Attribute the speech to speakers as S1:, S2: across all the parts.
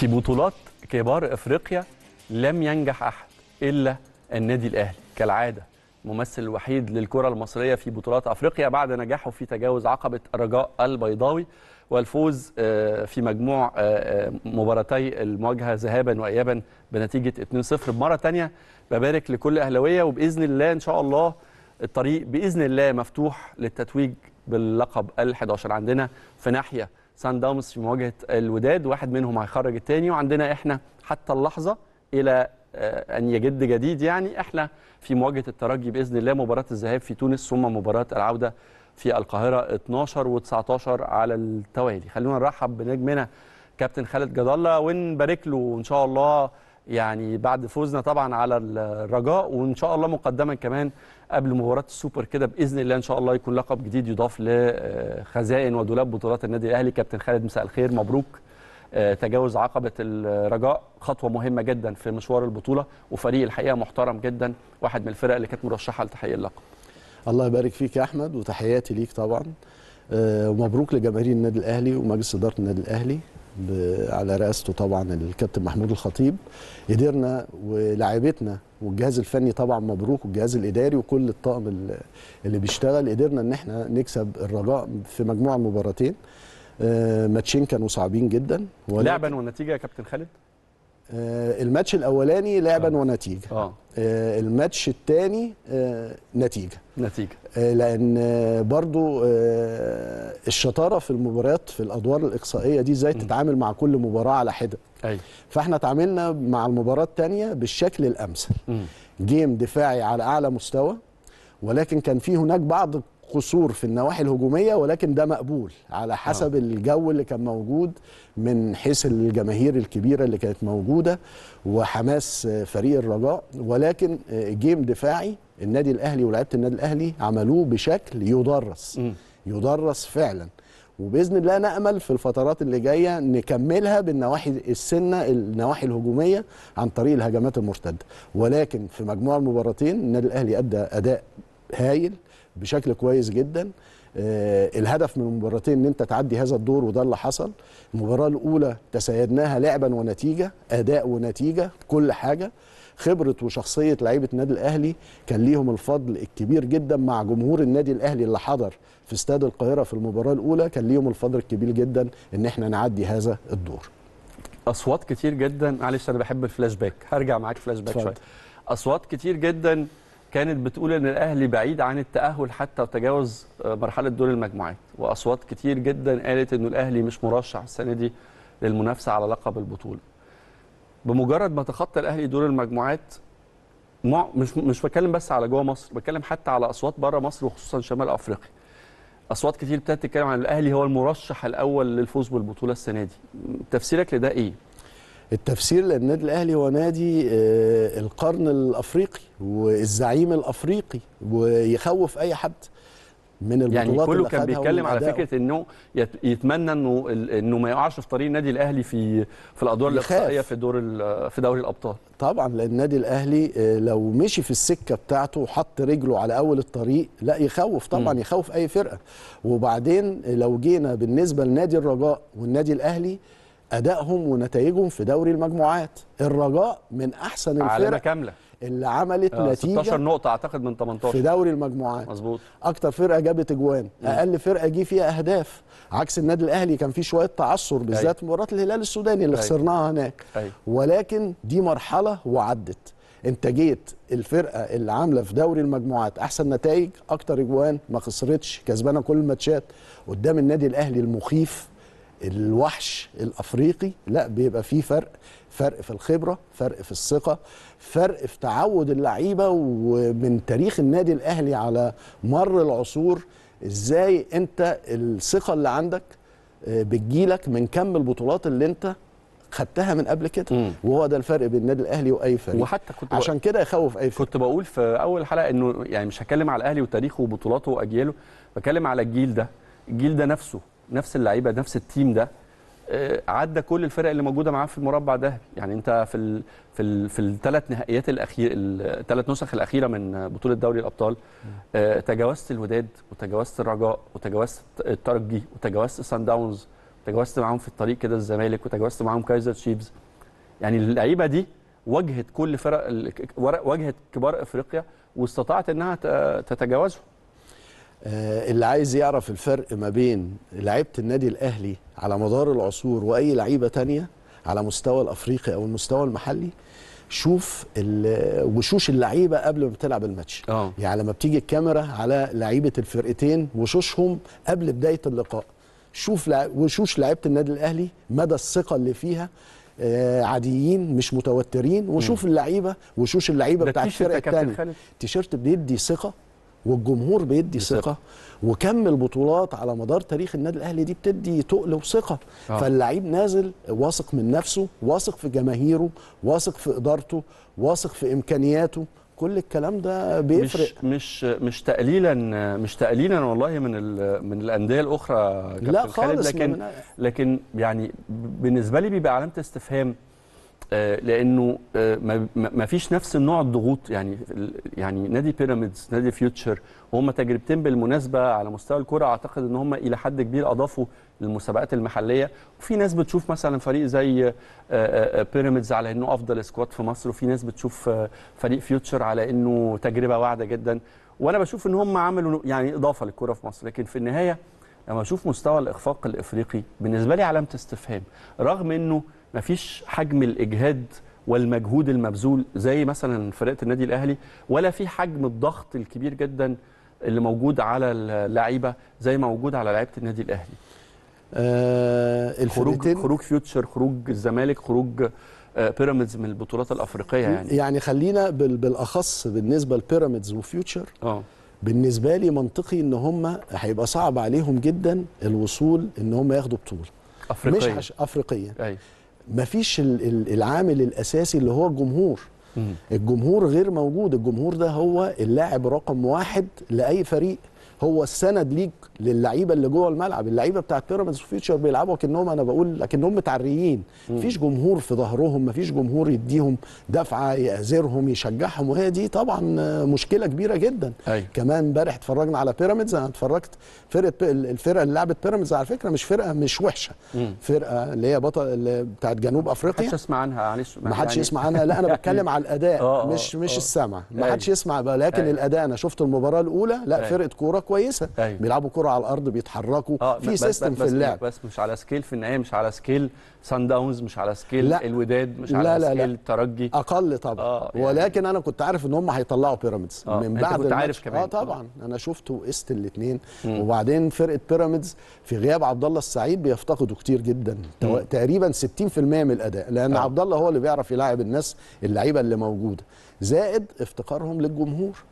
S1: في بطولات كبار افريقيا لم ينجح احد الا النادي الاهلي كالعاده الممثل الوحيد للكره المصريه في بطولات افريقيا بعد نجاحه في تجاوز عقبه الرجاء البيضاوي والفوز آه، في مجموع آه، آه، مباراتي المواجهه ذهابا وايابا بنتيجه 2-0 مره ثانيه ببارك لكل اهلاويه وباذن الله ان شاء الله الطريق باذن الله مفتوح للتتويج باللقب ال11 عندنا في ناحيه سان داونز في مواجهه الوداد واحد منهم هيخرج الثاني وعندنا احنا حتى اللحظه الى آه، ان يجد جديد يعني احنا في مواجهه الترجي باذن الله مباراه الذهاب في تونس ثم مباراه العوده في القاهره 12 و19 على التوالي خلونا نرحب بنجمنا كابتن خالد جد الله ونبارك له ان شاء الله يعني بعد فوزنا طبعا على الرجاء وان شاء الله مقدما كمان قبل مباراه السوبر كده باذن الله ان شاء الله يكون لقب جديد يضاف لخزائن آه، ودولاب بطولات النادي الاهلي كابتن خالد مساء الخير مبروك آه، تجاوز عقبه الرجاء خطوه مهمه جدا في مشوار البطوله وفريق الحقيقه محترم جدا واحد من الفرق اللي كانت مرشحه لتحقيق اللقب
S2: الله يبارك فيك يا احمد وتحياتي ليك طبعا آه، ومبروك لجماهير النادي الاهلي ومجلس اداره النادي الاهلي على رئاسته طبعا الكابتن محمود الخطيب قدرنا ولاعيبتنا والجهاز الفني طبعا مبروك والجهاز الاداري وكل الطاقم اللي بيشتغل قدرنا ان احنا نكسب الرجاء في مجموعه مباراتين آه، ماتشين كانوا صعبين جدا لعبا
S1: والنتيجه يا كابتن خالد
S2: آه، الماتش الاولاني لعبا آه. ونتيجه آه. آه، الماتش الثاني نتيجه نتيجه لان برضو الشطاره في المباريات في الادوار الاقصائيه دي ازاي تتعامل مع كل مباراه على حده أي. فاحنا تعاملنا مع المباراه الثانيه بالشكل الامثل جيم دفاعي على اعلى مستوى ولكن كان في هناك بعض قصور في النواحي الهجوميه ولكن ده مقبول على حسب آه. الجو اللي كان موجود من حيث الجماهير الكبيره اللي كانت موجوده وحماس فريق الرجاء ولكن جيم دفاعي النادي الاهلي ولاعيبه النادي الاهلي عملوه بشكل يدرس م. يدرس فعلا وباذن الله نامل في الفترات اللي جايه نكملها بالنواحي السنه النواحي الهجوميه عن طريق الهجمات المرتده ولكن في مجموع المباراتين النادي الاهلي ادى اداء هايل بشكل كويس جدا آه، الهدف من المباراتين ان انت تعدي هذا الدور وده اللي حصل المباراه الاولى تسيدناها لعبا ونتيجه اداء ونتيجه كل حاجه خبره وشخصيه لعيبه النادي الاهلي كان ليهم الفضل الكبير جدا مع جمهور النادي الاهلي اللي حضر في استاد القاهره في المباراه الاولى كان ليهم الفضل الكبير جدا ان احنا نعدي هذا الدور
S1: اصوات كتير جدا معلش انا بحب الفلاش باك هرجع معاك فلاش باك شويه اصوات كتير جدا كانت بتقول ان الاهلي بعيد عن التاهل حتى وتجاوز آه، مرحله دور المجموعات واصوات كتير جدا قالت انه الاهلي مش مرشح السنه دي للمنافسه على لقب البطوله بمجرد ما تخطى الاهلي دور المجموعات مش مش بتكلم بس على جوه مصر بتكلم حتى على اصوات بره مصر وخصوصا شمال افريقيا اصوات كتير ابتدت تتكلم عن الاهلي هو المرشح الاول للفوز بالبطوله السنه دي تفسيرك
S2: لده ايه التفسير للنادي الاهلي هو نادي آه، القرن الافريقي والزعيم الافريقي ويخوف اي حد من البطولات يعني كله كان بيتكلم على فكره
S1: انه يتمنى انه انه ما يقعش في طريق النادي الاهلي في في الادوار الاقصائيه في دور في دوري الابطال
S2: طبعا لان النادي الاهلي آه، لو مشي في السكه بتاعته وحط رجله على اول الطريق لا يخوف طبعا م. يخوف اي فرقه وبعدين لو جينا بالنسبه لنادي الرجاء والنادي الاهلي ادائهم ونتائجهم في دوري المجموعات الرجاء من احسن الفرق علامه كامله اللي عملت آه نتيجه 16 نقطه
S1: اعتقد من 18 في دوري
S2: المجموعات مظبوط اكتر فرقه جابت اجوان اقل فرقه جه فيها اهداف عكس النادي الاهلي كان فيه شويه تعثر بالذات أيوه. مباراه الهلال السوداني اللي أي. أيوه. خسرناها هناك أي. أيوه. ولكن دي مرحله وعدت انت جيت الفرقه اللي عامله في دوري المجموعات احسن نتائج اكتر اجوان ما خسرتش كسبانه كل الماتشات قدام النادي الاهلي المخيف الوحش الافريقي لا بيبقى فيه فرق فرق في الخبره فرق في الثقه فرق في تعود اللعيبه ومن تاريخ النادي الاهلي على مر العصور ازاي انت الثقه اللي عندك آه، بتجيلك من كم البطولات اللي انت خدتها من قبل كده مم. وهو ده الفرق بين النادي الاهلي واي فريق وحتى كنت عشان كده يخوف
S1: اي فريق كنت بقول في اول حلقه انه يعني مش هتكلم على الاهلي وتاريخه وبطولاته واجياله بتكلم على الجيل ده الجيل ده نفسه نفس اللعيبه نفس التيم ده آه، عدى كل الفرق اللي موجوده معاه في المربع ده يعني انت في الـ في الـ في الثلاث نهائيات الاخير الثلاث نسخ الاخيره من بطوله دوري الابطال آه، تجاوزت الوداد وتجاوزت الرجاء وتجاوزت الترجي وتجاوزت سان داونز وتجاوزت معاهم في الطريق كده الزمالك وتجاوزت معاهم كايزر تشيفز يعني اللعيبه دي واجهت كل فرق واجهت
S2: كبار افريقيا واستطاعت انها تتجاوزهم آه، اللي عايز يعرف الفرق ما بين لعيبه النادي الاهلي على مدار العصور واي لعيبه تانية على مستوى الافريقي او المستوى المحلي شوف وشوش اللعيبه قبل ما بتلعب الماتش أوه. يعني لما بتيجي الكاميرا على لعيبه الفرقتين وشوشهم قبل بدايه اللقاء شوف وشوش لعيبه النادي الاهلي مدى الثقه اللي فيها آه، عاديين مش متوترين وشوف اللعيبه وشوش اللعيبه بتاعت الفرقه الثانيه التيشيرت بيدي ثقه والجمهور بيدي ثقه وكم البطولات على مدار تاريخ النادي الاهلي دي بتدي تقل وثقه آه. فاللعيب نازل واثق من نفسه واثق في جماهيره واثق في ادارته واثق في امكانياته كل الكلام ده بيفرق
S1: مش مش مش تقليلا مش تقليلا والله من من الانديه الاخرى لا خالد خالص لكن لكن يعني بالنسبه لي بيبقى علامه استفهام آه، لانه آه، ما فيش نفس النوع الضغوط يعني يعني نادي بيراميدز نادي فيوتشر وهم تجربتين بالمناسبه على مستوى الكره اعتقد ان هم الى حد كبير اضافوا للمسابقات المحليه وفي ناس بتشوف مثلا فريق زي آه، بيراميدز على انه افضل سكواد في مصر وفي ناس بتشوف فريق فيوتشر على انه تجربه واعده جدا وانا بشوف ان هم عملوا يعني اضافه للكره في مصر لكن في النهايه لما اشوف مستوى الاخفاق الافريقي بالنسبه لي علامه استفهام رغم انه مفيش حجم الاجهاد والمجهود المبذول زي مثلا فرقه النادي الاهلي ولا في حجم الضغط الكبير جدا اللي موجود على اللعيبه زي ما موجود على لعيبه النادي الاهلي
S2: آه خروج خروج فيوتشر خروج
S1: الزمالك خروج آه بيراميدز من البطولات الافريقيه يعني
S2: يعني خلينا بالاخص بالنسبه لبيراميدز وفيوتشر اه بالنسبه لي منطقي ان هم هيبقى صعب عليهم جدا الوصول ان هم ياخدوا بطوله افريقيه مش افريقيه أي. مفيش العامل الاساسي اللي هو الجمهور الجمهور غير موجود الجمهور ده هو اللاعب رقم واحد لاي فريق هو السند ليك للعيبه اللي جوه الملعب اللعيبه بتاعت بيراميدز فيوتشر بيلعبوا كانهم انا بقول لكنهم متعريين مفيش جمهور في ظهرهم مفيش جمهور يديهم دفعه يعذرهم يشجعهم وهي دي طبعا مشكله كبيره جدا أي. أيوة. كمان امبارح اتفرجنا على بيراميدز انا اتفرجت فرقه الفرقه اللي لعبت بيراميدز على فكره مش فرقه مش وحشه مم. فرقه اللي هي بطل اللي بتاعت جنوب افريقيا محدش يسمع عنها معلش ما حدش يعني... يسمع عنها لا انا بتكلم على الاداء أوه آه، مش أوه مش آه. السمع ما أيوة. حدش يسمع لكن أي. أيوة. الاداء انا شفت المباراه الاولى لا أي. فرقه كوره كويسه أيوة. بيلعبوا كره على الارض بيتحركوا آه في سيستم في اللعب
S1: بس مش على سكيل في النهايه مش على سكيل سان داونز
S2: مش على سكيل لا الوداد مش لا على لا سكيل لا. الترجي اقل طبعا آه يعني ولكن انا كنت عارف ان هم هيطلعوا بيراميدز آه. من بعد كنت عارف كمان اه طبعا آه. انا شفت وقست الاثنين وبعدين فرقه بيراميدز في غياب عبد الله السعيد بيفتقدوا كتير جدا تقريبا 60% من الاداء لان آه. عبد الله هو اللي بيعرف يلاعب الناس اللعيبه اللي موجوده زائد افتقارهم للجمهور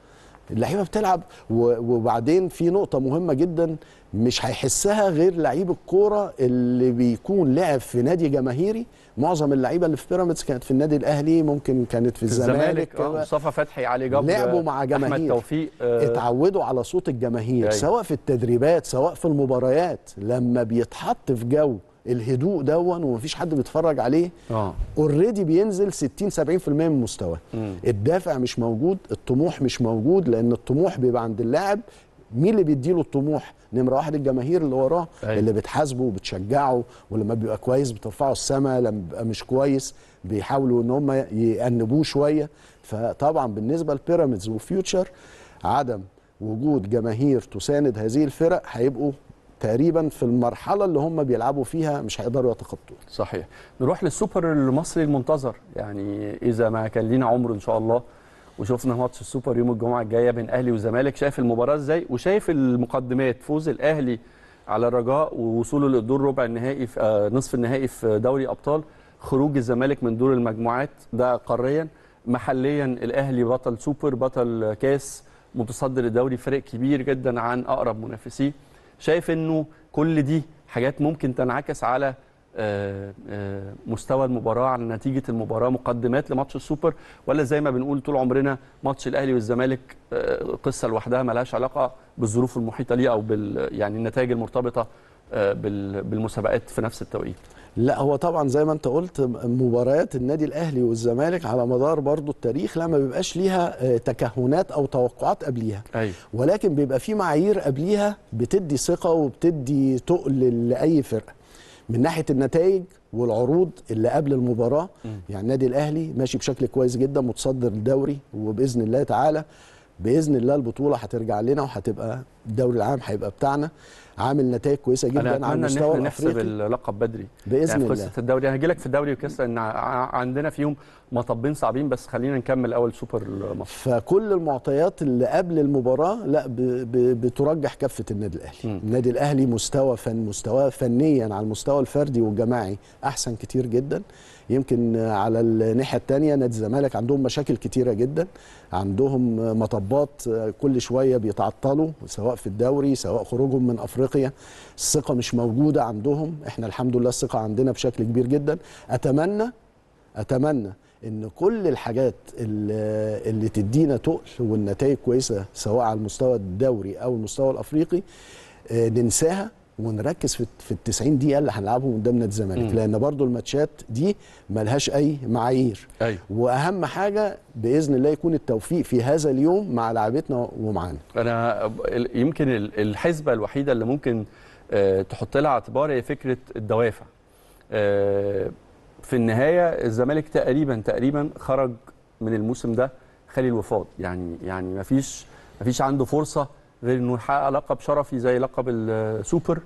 S2: اللعيبه بتلعب وبعدين في نقطه مهمه جدا مش هيحسها غير لعيب الكوره اللي بيكون لعب في نادي جماهيري معظم اللعيبه اللي في بيراميدز كانت في النادي الاهلي ممكن كانت في الزمالك آه،
S1: مصطفى فتحي علي جبر لعبوا مع جماهير احمد توفيق آه
S2: اتعودوا على صوت الجماهير أي. سواء في التدريبات سواء في المباريات لما بيتحط في جو الهدوء دون ومفيش حد بيتفرج عليه اوريدي آه. بينزل 60 70% من مستواه الدافع مش موجود الطموح مش موجود لان الطموح بيبقى عند اللاعب مين اللي بيديله الطموح نمره واحد الجماهير اللي وراه أي. أيوه. اللي بتحاسبه وبتشجعه ولما بيبقى كويس بترفعه السما لما بيبقى مش كويس بيحاولوا ان هم يأنبوه شويه فطبعا بالنسبه لبيراميدز وفيوتشر عدم وجود جماهير تساند هذه الفرق هيبقوا تقريبا في المرحله اللي هم بيلعبوا فيها مش هيقدروا يتخطوها صحيح
S1: نروح للسوبر المصري المنتظر يعني اذا ما كان لينا عمر ان شاء الله وشفنا ماتش السوبر يوم الجمعه الجايه بين اهلي وزمالك شايف المباراه ازاي وشايف المقدمات فوز الاهلي على الرجاء ووصوله للدور ربع النهائي في آه، نصف النهائي في دوري ابطال خروج الزمالك من دور المجموعات ده قاريا محليا الاهلي بطل سوبر بطل كاس متصدر الدوري فريق كبير جدا عن اقرب منافسيه شايف انه كل دي حاجات ممكن تنعكس على آه، آه، مستوى المباراه على نتيجه المباراه مقدمات لماتش السوبر ولا زي ما بنقول طول عمرنا ماتش الاهلي والزمالك آه، قصه لوحدها ملهاش علاقه بالظروف المحيطه ليه او بال يعني النتائج المرتبطه آه، بالمسابقات في نفس التوقيت
S2: لا هو طبعا زي ما انت قلت مباريات النادي الاهلي والزمالك على مدار برضو التاريخ لا ما بيبقاش ليها آه، تكهنات او توقعات قبليها أيوة. ولكن بيبقى في معايير قبليها بتدي ثقه وبتدي تقل لاي فرقه من ناحيه النتائج والعروض اللي قبل المباراه م. يعني النادي الاهلي ماشي بشكل كويس جدا متصدر الدوري وباذن الله تعالى باذن الله البطوله هترجع لنا وهتبقى الدوري العام هيبقى بتاعنا عامل نتائج كويسه جدا على مستوى إن نحسب
S1: اللقب بدري باذن يعني الله قصه الدوري انا هجي لك في الدوري وكاس ان عندنا فيهم مطبين صعبين بس خلينا نكمل اول سوبر مصر
S2: فكل المعطيات اللي قبل المباراه لا ب ب بترجح كفه النادي الاهلي م. النادي الاهلي مستوى فن مستواه فنيا على المستوى الفردي والجماعي احسن كتير جدا يمكن على الناحيه الثانيه نادي الزمالك عندهم مشاكل كتيره جدا عندهم مطبات كل شويه بيتعطلوا سواء في الدوري سواء خروجهم من افريقيا الثقه مش موجوده عندهم احنا الحمد لله الثقه عندنا بشكل كبير جدا اتمنى اتمنى ان كل الحاجات اللي, اللي تدينا تقل والنتائج كويسه سواء على المستوى الدوري او المستوى الافريقي آه، ننساها ونركز في في ال 90 دقيقه اللي هنلعبهم قدام نادي الزمالك لان برضو الماتشات دي ملهاش اي معايير أيوة. واهم حاجه باذن الله يكون التوفيق في هذا اليوم مع لعبتنا ومعانا
S1: انا يمكن الحسبه الوحيده اللي ممكن آه، تحط لها اعتبار هي فكره الدوافع آه، في النهايه الزمالك تقريبا تقريبا خرج من الموسم ده خالي الوفاض يعني يعني ما فيش ما فيش عنده فرصه غير انه يحقق لقب شرفي زي لقب السوبر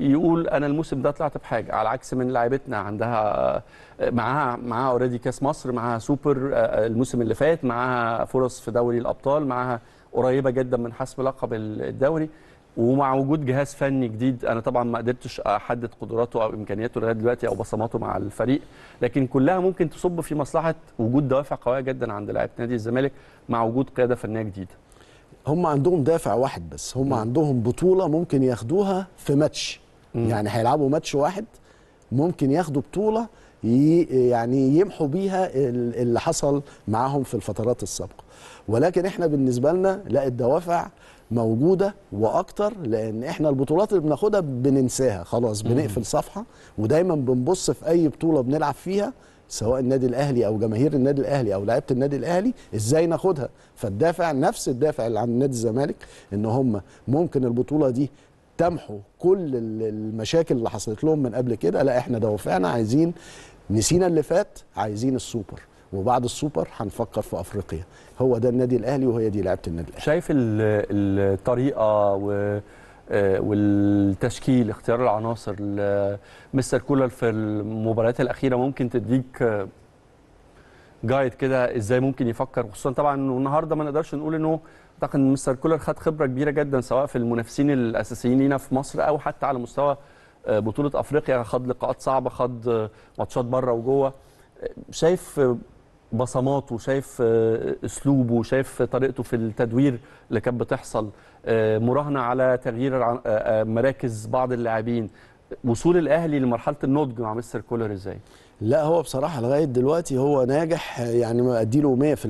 S1: يقول انا الموسم ده طلعت بحاجه على عكس من لعيبتنا عندها معاها معاها اوريدي كاس مصر معاها سوبر آه، آه، الموسم اللي فات معاها فرص في دوري الابطال معاها قريبه جدا من حسم لقب الدوري ومع وجود جهاز فني جديد انا طبعا ما قدرتش احدد قدراته او امكانياته لغايه دلوقتي او بصماته مع الفريق لكن كلها ممكن تصب في مصلحه وجود دوافع قويه جدا عند لعيبه نادي الزمالك مع وجود قياده فنيه جديده
S2: هم عندهم دافع واحد بس هم م. عندهم بطوله ممكن ياخدوها في ماتش م. يعني هيلعبوا ماتش واحد ممكن ياخدوا بطوله يعني يمحوا بيها اللي حصل معاهم في الفترات السابقه ولكن احنا بالنسبه لنا لا الدوافع موجوده واكتر لان احنا البطولات اللي بناخدها بننساها خلاص بنقفل صفحه ودايما بنبص في اي بطوله بنلعب فيها سواء النادي الاهلي او جماهير النادي الاهلي او لعيبه النادي الاهلي ازاي ناخدها فالدافع نفس الدافع اللي عند نادي الزمالك ان هم ممكن البطوله دي تمحو كل المشاكل اللي حصلت لهم من قبل كده لا احنا دوافعنا عايزين نسينا اللي فات عايزين السوبر وبعد السوبر هنفكر في افريقيا هو ده النادي الاهلي وهي دي لعبه النادي الاهلي
S1: شايف الطريقه و آه، والتشكيل اختيار العناصر مستر كولر في المباريات الاخيره ممكن تديك جايد آه، كده ازاي ممكن يفكر خصوصا طبعا النهارده ما نقدرش نقول انه اعتقد ان مستر كولر خد خبره كبيره جدا سواء في المنافسين الاساسيين لينا في مصر او حتى على مستوى آه، بطوله افريقيا خد لقاءات صعبه خد ماتشات بره وجوه شايف بصماته شايف اسلوبه شايف طريقته في التدوير اللي كانت بتحصل آه، مراهنه على تغيير آه، آه، مراكز بعض اللاعبين وصول الاهلي لمرحله النضج مع مستر كولر ازاي؟
S2: لا هو بصراحه لغايه دلوقتي هو ناجح يعني اديله 100%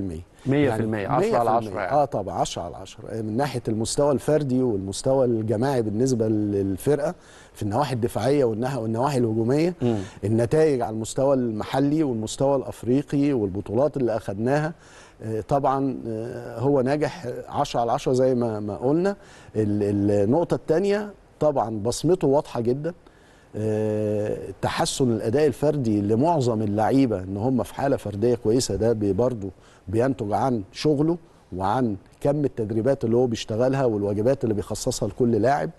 S2: 100% يعني 10 على 10 يعني. اه طبعا 10 على 10 من ناحيه المستوى الفردي والمستوى الجماعي بالنسبه للفرقه في النواحي الدفاعيه والنواحي الهجوميه م. النتائج على المستوى المحلي والمستوى الافريقي والبطولات اللي اخذناها طبعا آه، هو ناجح 10 على 10 زي ما ما قلنا النقطه الثانيه طبعا بصمته واضحه جدا آه، تحسن الاداء الفردي لمعظم اللعيبه ان هم في حاله فرديه كويسه ده برضه بينتج عن شغله وعن كم التدريبات اللي هو بيشتغلها والواجبات اللي بيخصصها لكل لاعب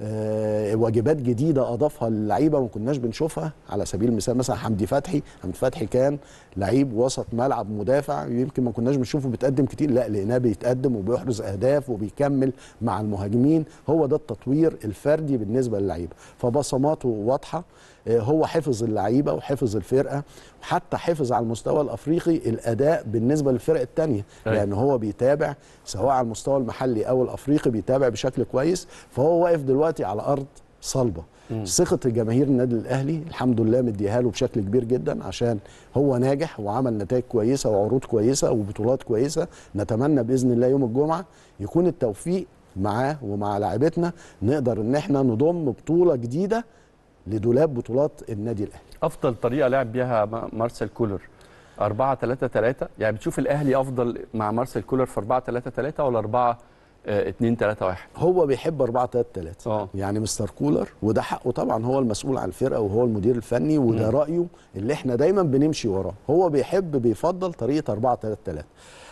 S2: آه، واجبات جديده اضافها للعيبه ما كناش بنشوفها على سبيل المثال مثلا حمدي فتحي حمدي فتحي كان لعيب وسط ملعب مدافع يمكن ما كناش بنشوفه بيتقدم كتير لا لقيناه بيتقدم وبيحرز اهداف وبيكمل مع المهاجمين هو ده التطوير الفردي بالنسبه للعيبه فبصماته واضحه هو حفظ اللعيبه وحفظ الفرقه وحتى حفظ على المستوى الافريقي الاداء بالنسبه للفرق الثانيه أيوة. لان هو بيتابع سواء على المستوى المحلي او الافريقي بيتابع بشكل كويس فهو واقف دلوقتي على ارض صلبه ثقه جماهير النادي الاهلي الحمد لله مديها له بشكل كبير جدا عشان هو ناجح وعمل نتائج كويسه وعروض كويسه وبطولات كويسه نتمنى باذن الله يوم الجمعه يكون التوفيق معاه ومع لاعبتنا نقدر ان احنا نضم بطوله جديده لدولاب بطولات النادي الاهلي
S1: افضل طريقه لعب بيها مارسيل كولر 4 3 3 يعني بتشوف الاهلي افضل مع مارسيل كولر في 4 3 3 ولا 4 2 3 1
S2: هو بيحب 4 3 3 يعني مستر كولر وده حقه طبعا هو المسؤول عن الفرقه وهو المدير الفني وده م. رايه اللي احنا دايما بنمشي وراه هو بيحب بيفضل طريقه 4 3 3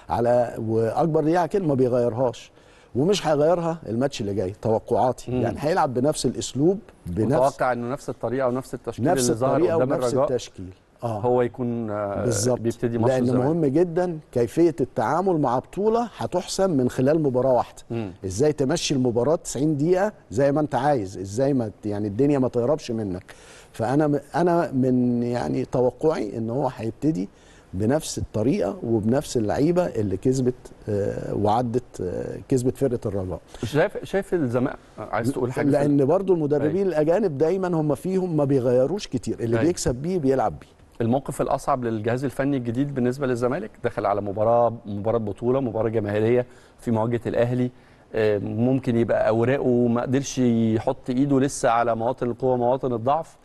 S2: على واكبر لياعه كلمه ما بيغيرهاش ومش هيغيرها الماتش اللي جاي توقعاتي مم. يعني هيلعب بنفس الاسلوب بنفس متوقع
S1: انه نفس الطريقه ونفس التشكيل نفس اللي ظهر قدام ونفس التشكيل آه. هو يكون آه بالزبط. بيبتدي ماتش لان مهم
S2: جدا كيفيه التعامل مع بطوله هتحسم من خلال مباراه واحده مم. ازاي تمشي المباراه 90 دقيقه زي ما انت عايز ازاي ما يعني الدنيا ما تهربش منك فانا انا من يعني توقعي ان هو هيبتدي بنفس الطريقه وبنفس اللعيبه اللي كسبت آه، وعدت آه، كسبت فرقه الرجاء
S1: شايف شايف الزمالك عايز تقول حاجه لان
S2: برضو المدربين أي. الاجانب دايما هم فيهم ما بيغيروش كتير اللي أي. بيكسب بيه بيلعب بيه
S1: الموقف الاصعب للجهاز الفني الجديد بالنسبه للزمالك دخل على مباراه مباراه بطوله مباراه جماهيريه في مواجهه الاهلي آه، ممكن يبقى اوراقه ما قدرش يحط ايده لسه على مواطن القوه مواطن الضعف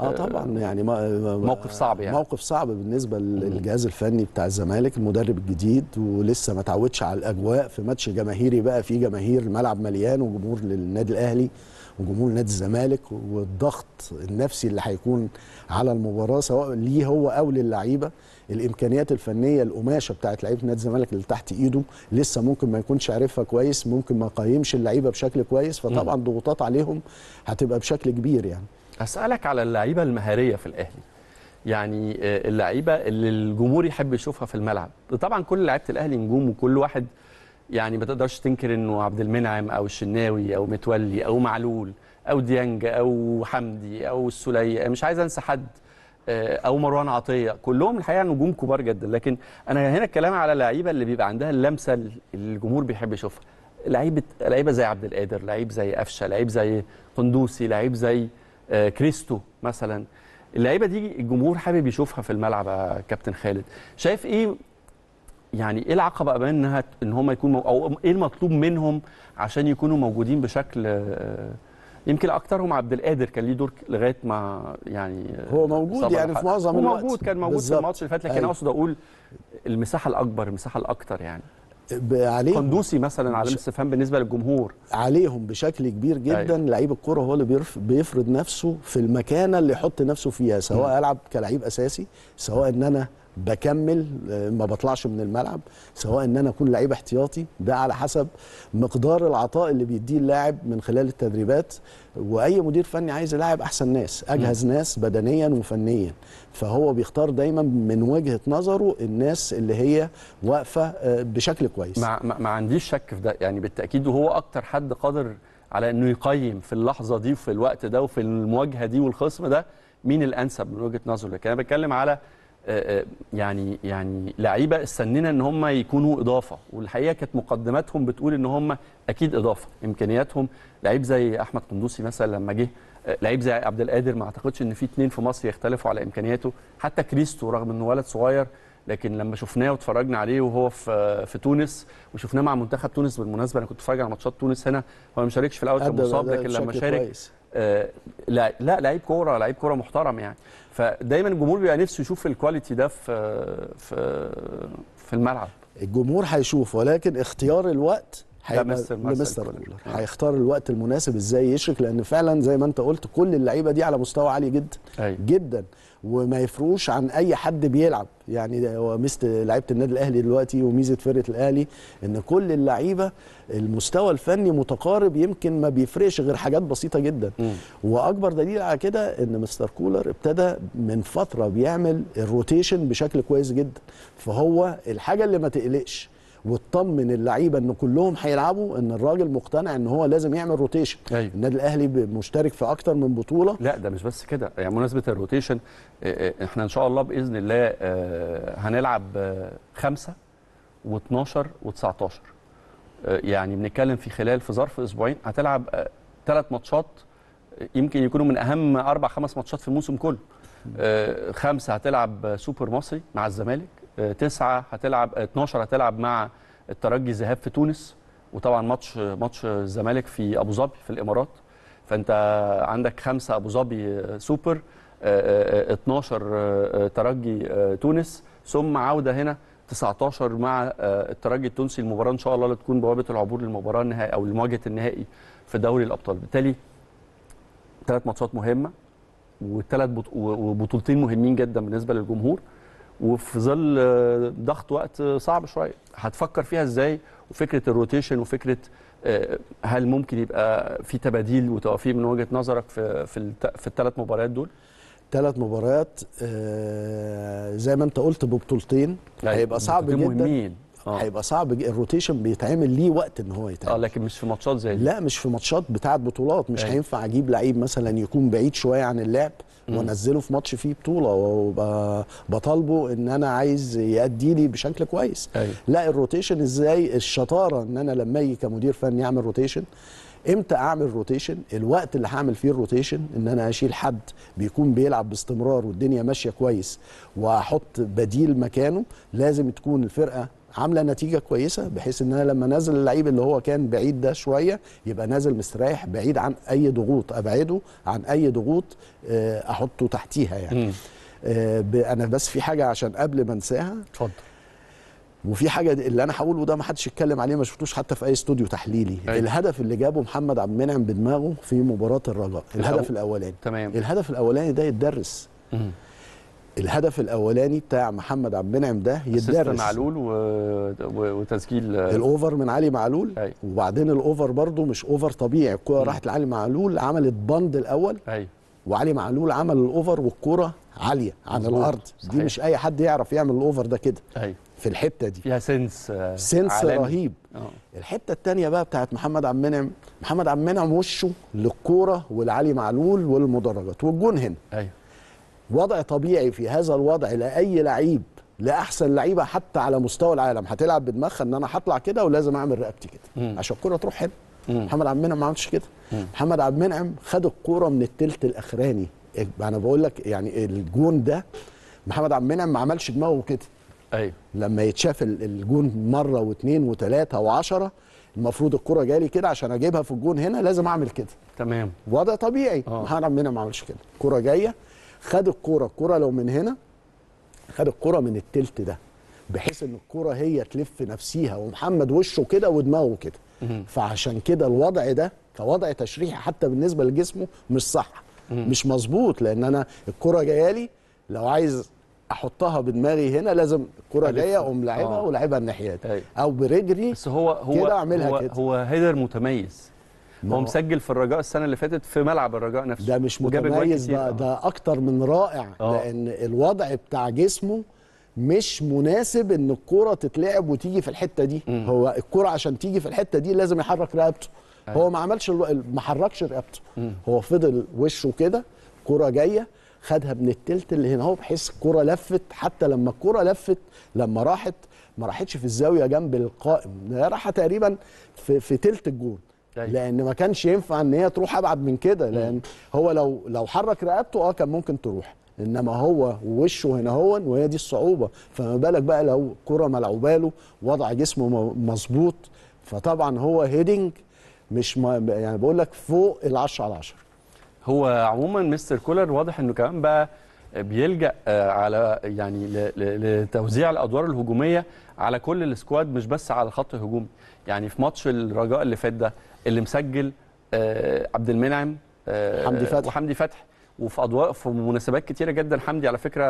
S1: آه،, اه طبعا يعني موقف صعب يعني موقف
S2: صعب بالنسبه للجهاز الفني بتاع الزمالك المدرب الجديد ولسه ما اتعودش على الاجواء في ماتش جماهيري بقى في جماهير الملعب مليان وجمهور للنادي الاهلي وجمهور نادي الزمالك والضغط النفسي اللي هيكون على المباراه سواء ليه هو او للعيبه الامكانيات الفنيه القماشه بتاعت لعيبه نادي الزمالك اللي تحت ايده لسه ممكن ما يكونش عارفها كويس ممكن ما يقيمش اللعيبه بشكل كويس فطبعا ضغوطات عليهم هتبقى بشكل كبير يعني
S1: أسألك على اللعيبة المهارية في الأهلي يعني آه، اللعيبة اللي الجمهور يحب يشوفها في الملعب طبعا كل لعيبة الأهلي نجوم وكل واحد يعني ما تقدرش تنكر انه عبد المنعم او الشناوي او متولي او معلول او ديانج او حمدي او السلية مش عايز انسى حد آه، او مروان عطيه كلهم الحقيقه نجوم كبار جدا لكن انا هنا الكلام على اللعيبه اللي بيبقى عندها اللمسه اللي الجمهور بيحب يشوفها لعيبه لعيبه زي عبد القادر لعيب زي قفشه لعيب زي قندوسي لعيب زي آه، كريستو مثلا اللعيبه دي الجمهور حابب يشوفها في الملعب يا كابتن خالد شايف ايه يعني ايه العقبه بقى انها ان هم يكونوا او ايه المطلوب منهم عشان يكونوا موجودين بشكل آه، يمكن اكثرهم عبد القادر كان ليه دور لغايه ما يعني آه، هو موجود يعني في معظم الوقت هو موجود كان موجود بالزبط. في الماتش اللي فات لكن أيوه. اقصد اقول المساحه الاكبر المساحه الاكثر يعني
S2: عليهم قندوسي مثلا علامه استفهام بالنسبه للجمهور عليهم بشكل كبير جدا أيوة. لعيب الكوره هو اللي بيفرض نفسه في المكانه اللي يحط نفسه فيها سواء العب كلعيب اساسي سواء ان انا بكمل آه، ما بطلعش من الملعب سواء ان انا اكون لعيب احتياطي ده على حسب مقدار العطاء اللي بيديه اللاعب من خلال التدريبات واي مدير فني عايز يلاعب احسن ناس اجهز ناس بدنيا وفنيا فهو بيختار دايما من وجهه نظره الناس اللي هي واقفه آه، بشكل كويس
S1: ما, ما عنديش شك في ده يعني بالتاكيد وهو اكتر حد قادر على انه يقيم في اللحظه دي وفي الوقت ده وفي المواجهه دي والخصم ده مين الانسب من وجهه نظره لكن انا بتكلم على آه، آه، يعني يعني لعيبه استنينا ان هم يكونوا اضافه والحقيقه كانت مقدماتهم بتقول ان هم اكيد اضافه امكانياتهم لعيب زي احمد قندوسي مثلا لما جه آه، لعيب زي عبد القادر ما اعتقدش ان في اثنين في مصر يختلفوا على امكانياته حتى كريستو رغم انه ولد صغير لكن لما شفناه واتفرجنا عليه وهو في في تونس وشفناه مع منتخب تونس بالمناسبه انا كنت اتفرج على ماتشات تونس هنا هو ما شاركش في الاول كان مصاب لكن لما شارك آه لا لا لعيب كوره لعيب كوره محترم يعني فدايما الجمهور بيبقى نفسه يشوف الكواليتي ده في في في الملعب
S2: الجمهور هيشوف ولكن اختيار الوقت لمستر مولر آه. هيختار الوقت المناسب ازاي يشرك لان فعلا زي ما انت قلت كل اللعيبه دي على مستوى عالي جدا أي. أيوة. جدا وما يفرقوش عن اي حد بيلعب يعني ميزه لعيبه النادي الاهلي دلوقتي وميزه فرقه الاهلي ان كل اللعيبه المستوى الفني متقارب يمكن ما بيفرقش غير حاجات بسيطه جدا م. واكبر دليل على كده ان مستر كولر ابتدى من فتره بيعمل الروتيشن بشكل كويس جدا فهو الحاجه اللي ما تقلقش وتطمن اللعيبه ان كلهم هيلعبوا ان الراجل مقتنع ان هو لازم يعمل روتيشن أيوه. النادي الاهلي مشترك في اكتر من بطوله
S1: لا ده مش بس كده يعني مناسبه الروتيشن آه، آه، احنا ان شاء الله باذن الله آه، هنلعب خمسه و12 و19 يعني بنتكلم في خلال في ظرف اسبوعين هتلعب ثلاث ماتشات يمكن يكونوا من اهم اربع خمس ماتشات في الموسم كله خمسه هتلعب سوبر مصري مع الزمالك تسعة هتلعب 12 هتلعب مع الترجي الذهاب في تونس وطبعا ماتش ماتش الزمالك في ابو ظبي في الامارات فانت عندك خمسه ابو ظبي آه، سوبر 12 آه، آه، ترجي تونس ثم عوده هنا 19 مع الترجي التونسي المباراه ان شاء الله اللي تكون بوابه العبور للمباراه النهائي او لمواجهه النهائي في دوري الابطال بالتالي ثلاث ماتشات مهمه وثلاث وبطولتين مهمين جدا بالنسبه للجمهور وفي ظل آه، ضغط وقت صعب شويه هتفكر فيها ازاي وفكره الروتيشن وفكره آه، هل ممكن يبقى في تباديل وتوافيق من وجهه نظرك في في في الثلاث مباريات دول؟
S2: ثلاث مباريات آه، زي ما انت قلت ببطولتين أيوة. هيبقى صعب جدا مهمين. آه. هيبقى صعب الروتيشن بيتعمل ليه وقت ان هو يتعمل اه لكن مش في ماتشات زي دي لا مش في ماتشات بتاعه بطولات مش أي. أيوة. هينفع اجيب لعيب مثلا يكون بعيد شويه عن اللعب وانزله في ماتش فيه بطوله وبطالبه ان انا عايز يادي لي بشكل كويس أي. أيوة. لا الروتيشن ازاي الشطاره ان انا لما اجي كمدير فني اعمل روتيشن امتى اعمل روتيشن الوقت اللي هعمل فيه الروتيشن ان انا اشيل حد بيكون بيلعب باستمرار والدنيا ماشيه كويس واحط بديل مكانه لازم تكون الفرقه عامله نتيجه كويسه بحيث ان انا لما نازل اللعيب اللي هو كان بعيد ده شويه يبقى نازل مستريح بعيد عن اي ضغوط ابعده عن اي ضغوط آه، احطه تحتيها يعني آه، انا بس في حاجه عشان قبل ما انساها اتفضل وفي حاجه اللي انا هقوله ده ما حدش يتكلم عليه ما شفتوش حتى في اي استوديو تحليلي أي. الهدف اللي جابه محمد عبد المنعم بدماغه في مباراه الرجاء الهدف الاولاني تمام الهدف الاولاني ده يتدرس مم. الهدف الاولاني بتاع محمد عبد المنعم ده يتدرس معلول
S1: و... و... وتسجيل الاوفر
S2: من علي معلول أي. وبعدين الاوفر برضو مش اوفر طبيعي الكوره راحت لعلي معلول عملت بند الاول أي. وعلي معلول عمل الاوفر والكوره عاليه عن مزبوط. الارض صحيح. دي مش اي حد يعرف يعمل الاوفر ده كده أي. في الحته دي
S1: فيها سنس
S2: آه، سنس عالمي. رهيب أوه. الحته الثانيه بقى بتاعت محمد عبد المنعم محمد عبد المنعم وشه للكوره ولعلي معلول والمدرجات والجون هنا ايوه وضع طبيعي في هذا الوضع لاي لعيب لاحسن لعيبه حتى على مستوى العالم هتلعب بدماغها ان انا هطلع كده ولازم اعمل رقبتي كده مم. عشان الكوره تروح حلو محمد عبد المنعم ما عملش كده مم. محمد عبد المنعم خد الكوره من التلت الاخراني انا بقول لك يعني الجون ده محمد عبد المنعم ما عملش دماغه كده ايوه لما يتشاف الجون مره واثنين وثلاثه وعشره المفروض الكره جالي كده عشان اجيبها في الجون هنا لازم اعمل كده تمام وضع طبيعي آه. محمد عبد المنعم ما عملش كده الكره جايه خد الكوره الكوره لو من هنا خد الكوره من التلت ده بحيث ان الكوره هي تلف نفسيها ومحمد وشه كده ودماغه كده فعشان كده الوضع ده كوضع تشريحي حتى بالنسبه لجسمه مش صح مش مظبوط لان انا الكوره جايه لي لو عايز احطها بدماغي هنا لازم الكره جايه اقوم لاعبها آه. ولاعبها الناحيه دي طيب. او برجلي بس هو هو كده اعملها هو, كده.
S1: هو هيدر متميز هو آه. مسجل في الرجاء السنه اللي فاتت في ملعب الرجاء نفسه ده مش متميز ده,
S2: ده اكتر من رائع أوه. لان الوضع بتاع جسمه مش مناسب ان الكوره تتلعب وتيجي في الحته دي مم. هو الكوره عشان تيجي في الحته دي لازم يحرك رقبته أيوة. هو ما عملش ما حركش رقبته هو فضل وشه كده كوره جايه خدها من التلت اللي هنا هو بحيث الكوره لفت حتى لما الكوره لفت لما راحت ما راحتش في الزاويه جنب القائم راحت تقريبا في, في تلت الجون طيب. لان ما كانش ينفع ان هي تروح ابعد من كده لان هو لو لو حرك رقبته اه كان ممكن تروح انما هو ووشه هنا هو وهي دي الصعوبه فما بالك بقى لو كره ملعوبه له وضع جسمه مظبوط فطبعا هو هيدنج مش ما يعني بقول لك فوق ال10 على 10
S1: هو عموما مستر كولر واضح انه كمان بقى بيلجا آه، على يعني لتوزيع الادوار الهجوميه على كل السكواد مش بس على الخط الهجومي يعني في ماتش الرجاء اللي فات ده اللي مسجل آه، عبد المنعم آه، حمدي فتحي وحمدي فتحي وفي اضواء في مناسبات كتيره جدا حمدي على فكره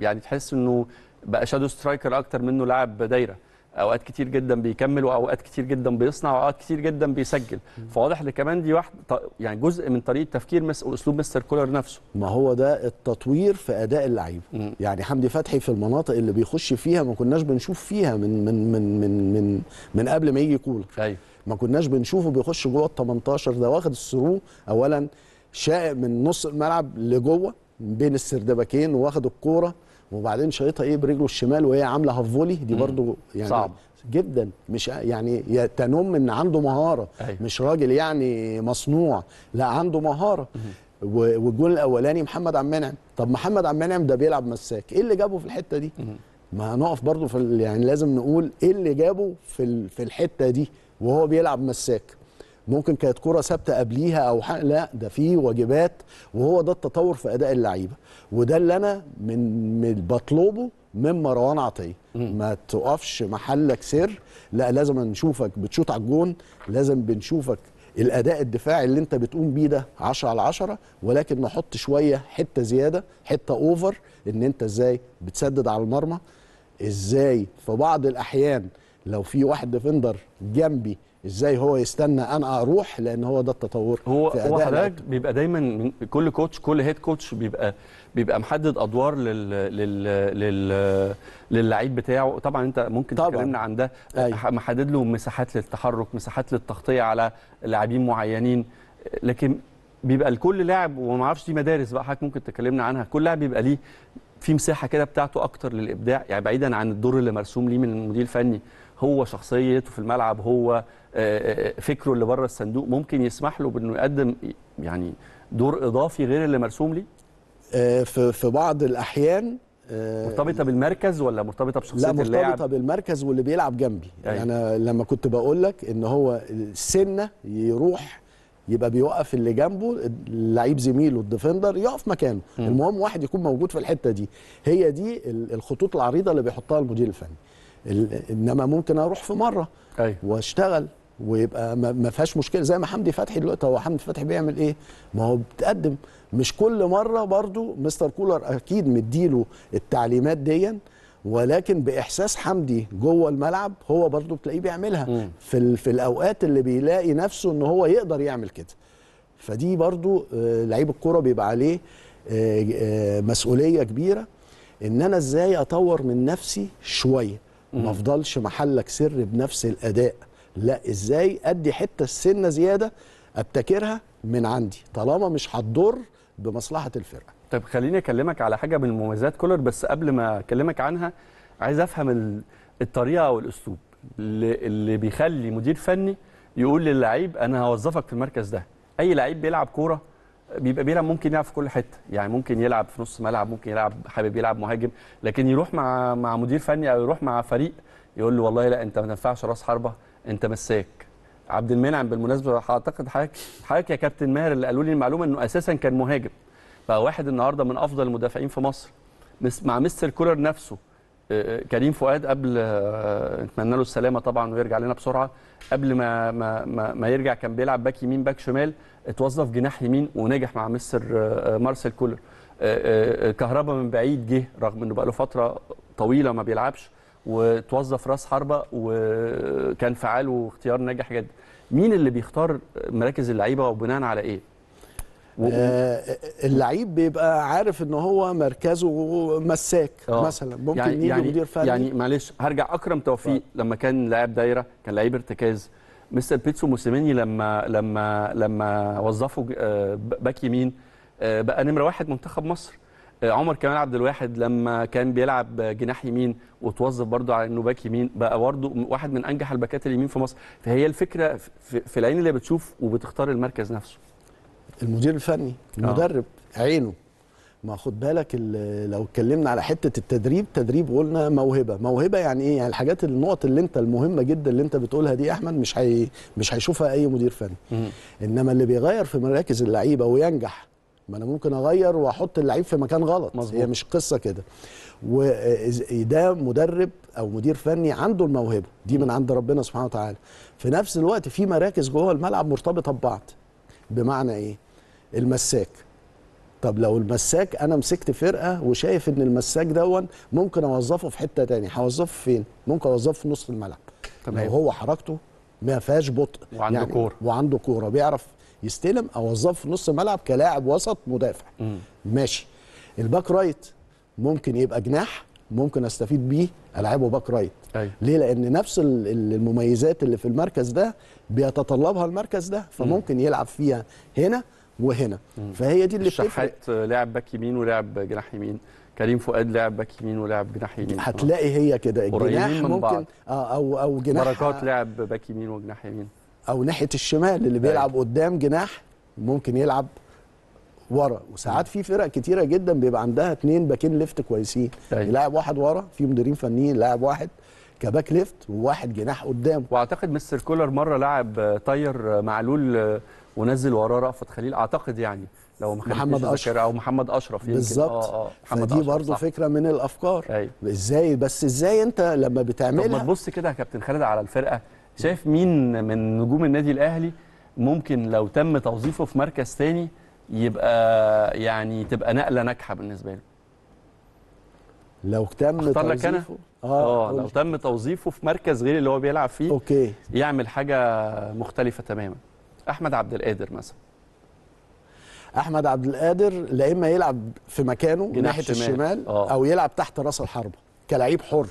S1: يعني تحس انه بقى شادو سترايكر اكتر منه لاعب دايره اوقات كتير جدا بيكمل واوقات كتير جدا بيصنع واوقات كتير جدا بيسجل فواضح ان كمان دي واحد يعني جزء من طريقه تفكير مس واسلوب مستر كولر نفسه
S2: ما هو ده التطوير في اداء اللعيبه يعني حمدي فتحي في المناطق اللي بيخش فيها ما كناش بنشوف فيها من من من من من, من قبل ما يجي كولر ايوه ما كناش بنشوفه بيخش جوه ال 18 ده واخد الثرو اولا شاء من نص الملعب لجوه بين السردبكين واخد الكوره وبعدين شايطها ايه برجله الشمال وهي عامله هفولي دي برضو يعني صعب جدا مش يعني تنم ان عنده مهاره أي. أيوه. مش راجل يعني مصنوع لا عنده مهاره والجول الاولاني محمد عبد المنعم طب محمد عبد المنعم ده بيلعب مساك ايه اللي جابه في الحته دي ما هنقف برضو في يعني لازم نقول ايه اللي جابه في في الحته دي وهو بيلعب مساك ممكن كانت كرة ثابتة قبليها أو حق لا ده في واجبات وهو ده التطور في أداء اللعيبة وده اللي أنا من, من بطلبه من مروان عطية ما تقفش محلك سر لا لازم نشوفك بتشوط على الجون لازم بنشوفك الاداء الدفاعي اللي انت بتقوم بيه ده 10 على 10 ولكن نحط شويه حته زياده حته اوفر ان انت ازاي بتسدد على المرمى ازاي في بعض الاحيان لو في واحد ديفندر جنبي ازاي هو يستنى انا اروح لان هو ده التطور هو في هو حضرتك
S1: بيبقى دايما من كل كوتش كل هيد كوتش بيبقى بيبقى محدد ادوار لل لل لل للعيب بتاعه طبعا انت ممكن تكلمنا عن ده أيوه. محدد له مساحات للتحرك مساحات للتغطيه على لاعبين معينين لكن بيبقى لكل لاعب وما اعرفش دي مدارس بقى حضرتك ممكن تكلمنا عنها كل لاعب بيبقى ليه في مساحه كده بتاعته اكتر للابداع يعني بعيدا عن الدور اللي مرسوم ليه من المدير الفني هو شخصيته في الملعب هو آه، آه، آه، فكره اللي بره الصندوق ممكن يسمح له بانه يقدم يعني دور اضافي غير اللي مرسوم لي
S2: في في بعض الاحيان
S1: مرتبطه بالمركز ولا مرتبطه بشخصيه اللاعب؟ لا مرتبطه اللاعب؟
S2: بالمركز واللي بيلعب جنبي أي. أيوة. يعني انا لما كنت بقول لك ان هو السنه يروح يبقى بيوقف اللي جنبه اللعيب زميله الديفندر يقف مكانه م. المهم واحد يكون موجود في الحته دي هي دي الخطوط العريضه اللي بيحطها المدير الفني انما ممكن اروح في مره أي. أيوه. واشتغل ويبقى ما فيهاش مشكله زي ما حمدي فتحي دلوقتي هو حمدي فتحي بيعمل ايه؟ ما هو بتقدم مش كل مره برضو مستر كولر اكيد مديله التعليمات دي ولكن باحساس حمدي جوه الملعب هو برضو بتلاقيه بيعملها م. في في الاوقات اللي بيلاقي نفسه ان هو يقدر يعمل كده فدي برضو آه، لعيب الكوره بيبقى عليه آه، آه، مسؤوليه كبيره ان انا ازاي اطور من نفسي شويه ما افضلش محلك سر بنفس الاداء لا ازاي ادي حته السنه زياده ابتكرها من عندي طالما مش هتضر بمصلحه الفرقه
S1: طب خليني اكلمك على حاجه من مميزات كولر بس قبل ما اكلمك عنها عايز افهم الطريقه والاسلوب اللي بيخلي مدير فني يقول للعيب انا هوظفك في المركز ده اي لعيب بيلعب كوره بيبقى بيلعب ممكن يلعب في كل حته يعني ممكن يلعب في نص ملعب ممكن يلعب حابب يلعب مهاجم لكن يروح مع مع مدير فني او يروح مع فريق يقول له والله لا انت ما تنفعش راس حربه انت مساك عبد المنعم بالمناسبه اعتقد حضرتك حضرتك يا كابتن ماهر اللي قالوا لي المعلومه انه اساسا كان مهاجم بقى واحد النهارده من افضل المدافعين في مصر مع مستر كولر نفسه كريم فؤاد قبل آه، نتمنى له السلامه طبعا ويرجع لنا بسرعه قبل ما ما ما, ما يرجع كان بيلعب باك يمين باك شمال اتوظف جناح يمين ونجح مع مستر آه، آه، مارسيل كولر كهربا من بعيد جه رغم انه بقى له فتره طويله ما بيلعبش وتوظف راس حربه وكان فعال واختيار ناجح جدا مين اللي بيختار مراكز اللعيبه وبناء على ايه
S2: آه، اللعيب بيبقى عارف ان هو مركزه مساك أوه. مثلا ممكن يعني يجي يعني- مدير فني يعني
S1: معلش هرجع اكرم توفيق لما كان لاعب دايره كان لعيب ارتكاز مستر بيتسو موسيماني لما لما لما وظفه آه، باك يمين آه، بقى نمره واحد منتخب مصر عمر كمال عبد الواحد لما كان بيلعب جناح يمين وتوظف برضه على انه باك يمين بقى برضه واحد من انجح الباكات اليمين في مصر فهي الفكره في العين اللي بتشوف وبتختار المركز نفسه
S2: المدير الفني آه. المدرب عينه ما خد بالك لو اتكلمنا على حته التدريب تدريب قلنا موهبه موهبه يعني ايه يعني الحاجات النقط اللي انت المهمه جدا اللي انت بتقولها دي احمد مش هي مش هيشوفها اي مدير فني انما اللي بيغير في مراكز اللعيبه وينجح ما انا ممكن اغير واحط اللعيب في مكان غلط مزبوط. هي مش قصه كده وده مدرب او مدير فني عنده الموهبه دي من عند ربنا سبحانه وتعالى في نفس الوقت في مراكز جوه الملعب مرتبطه ببعض بمعنى ايه المساك طب لو المساك انا مسكت فرقه وشايف ان المساك دون ممكن اوظفه في حته تاني هوظفه فين ممكن اوظفه في نص الملعب تمام. لو هو حركته ما فيهاش بطء وعنده يعني كوره وعنده كوره بيعرف يستلم اوظفه في نص الملعب كلاعب وسط مدافع م. ماشي الباك رايت ممكن يبقى جناح ممكن استفيد بيه العبه باك رايت أي. أيوه. ليه لان نفس المميزات اللي في المركز ده بيتطلبها المركز ده فممكن يلعب فيها هنا وهنا م. فهي دي اللي الشحات
S1: لاعب باك يمين ولاعب جناح يمين كريم فؤاد لاعب باك يمين ولاعب جناح يمين هتلاقي
S2: هي كده الجناح ممكن بعض. آه، او او جناح بركات لاعب
S1: باك يمين وجناح يمين
S2: او ناحيه الشمال اللي بيلعب أي. أيوه. قدام جناح ممكن يلعب ورا وساعات في فرق كتيره جدا بيبقى عندها اثنين باكين ليفت كويسين أيوة. لاعب واحد ورا في مديرين فنيين لاعب واحد كباك ليفت وواحد جناح قدام واعتقد
S1: مستر كولر مره لعب طير معلول آه، ونزل وراه رأفت خليل اعتقد يعني لو محمد اشرف او محمد اشرف يمكن بالظبط اه اه, آه، محمد فدي برضه
S2: فكره من الافكار طيب. ازاي بس ازاي انت لما بتعملها طب ما
S1: تبص كده يا كابتن خالد على الفرقه شايف مين من نجوم النادي الاهلي ممكن لو تم توظيفه في مركز ثاني يبقى يعني تبقى نقله ناجحه بالنسبه له لو
S2: تم توظيفه أنا؟
S1: اه, آه لو تم توظيفه في مركز غير اللي هو بيلعب فيه أوكي. يعمل حاجه مختلفه تماما احمد عبد القادر مثلا
S2: احمد عبد القادر لا اما يلعب في مكانه ناحيه الشمال أوه. او يلعب تحت راس الحربه كلاعب حر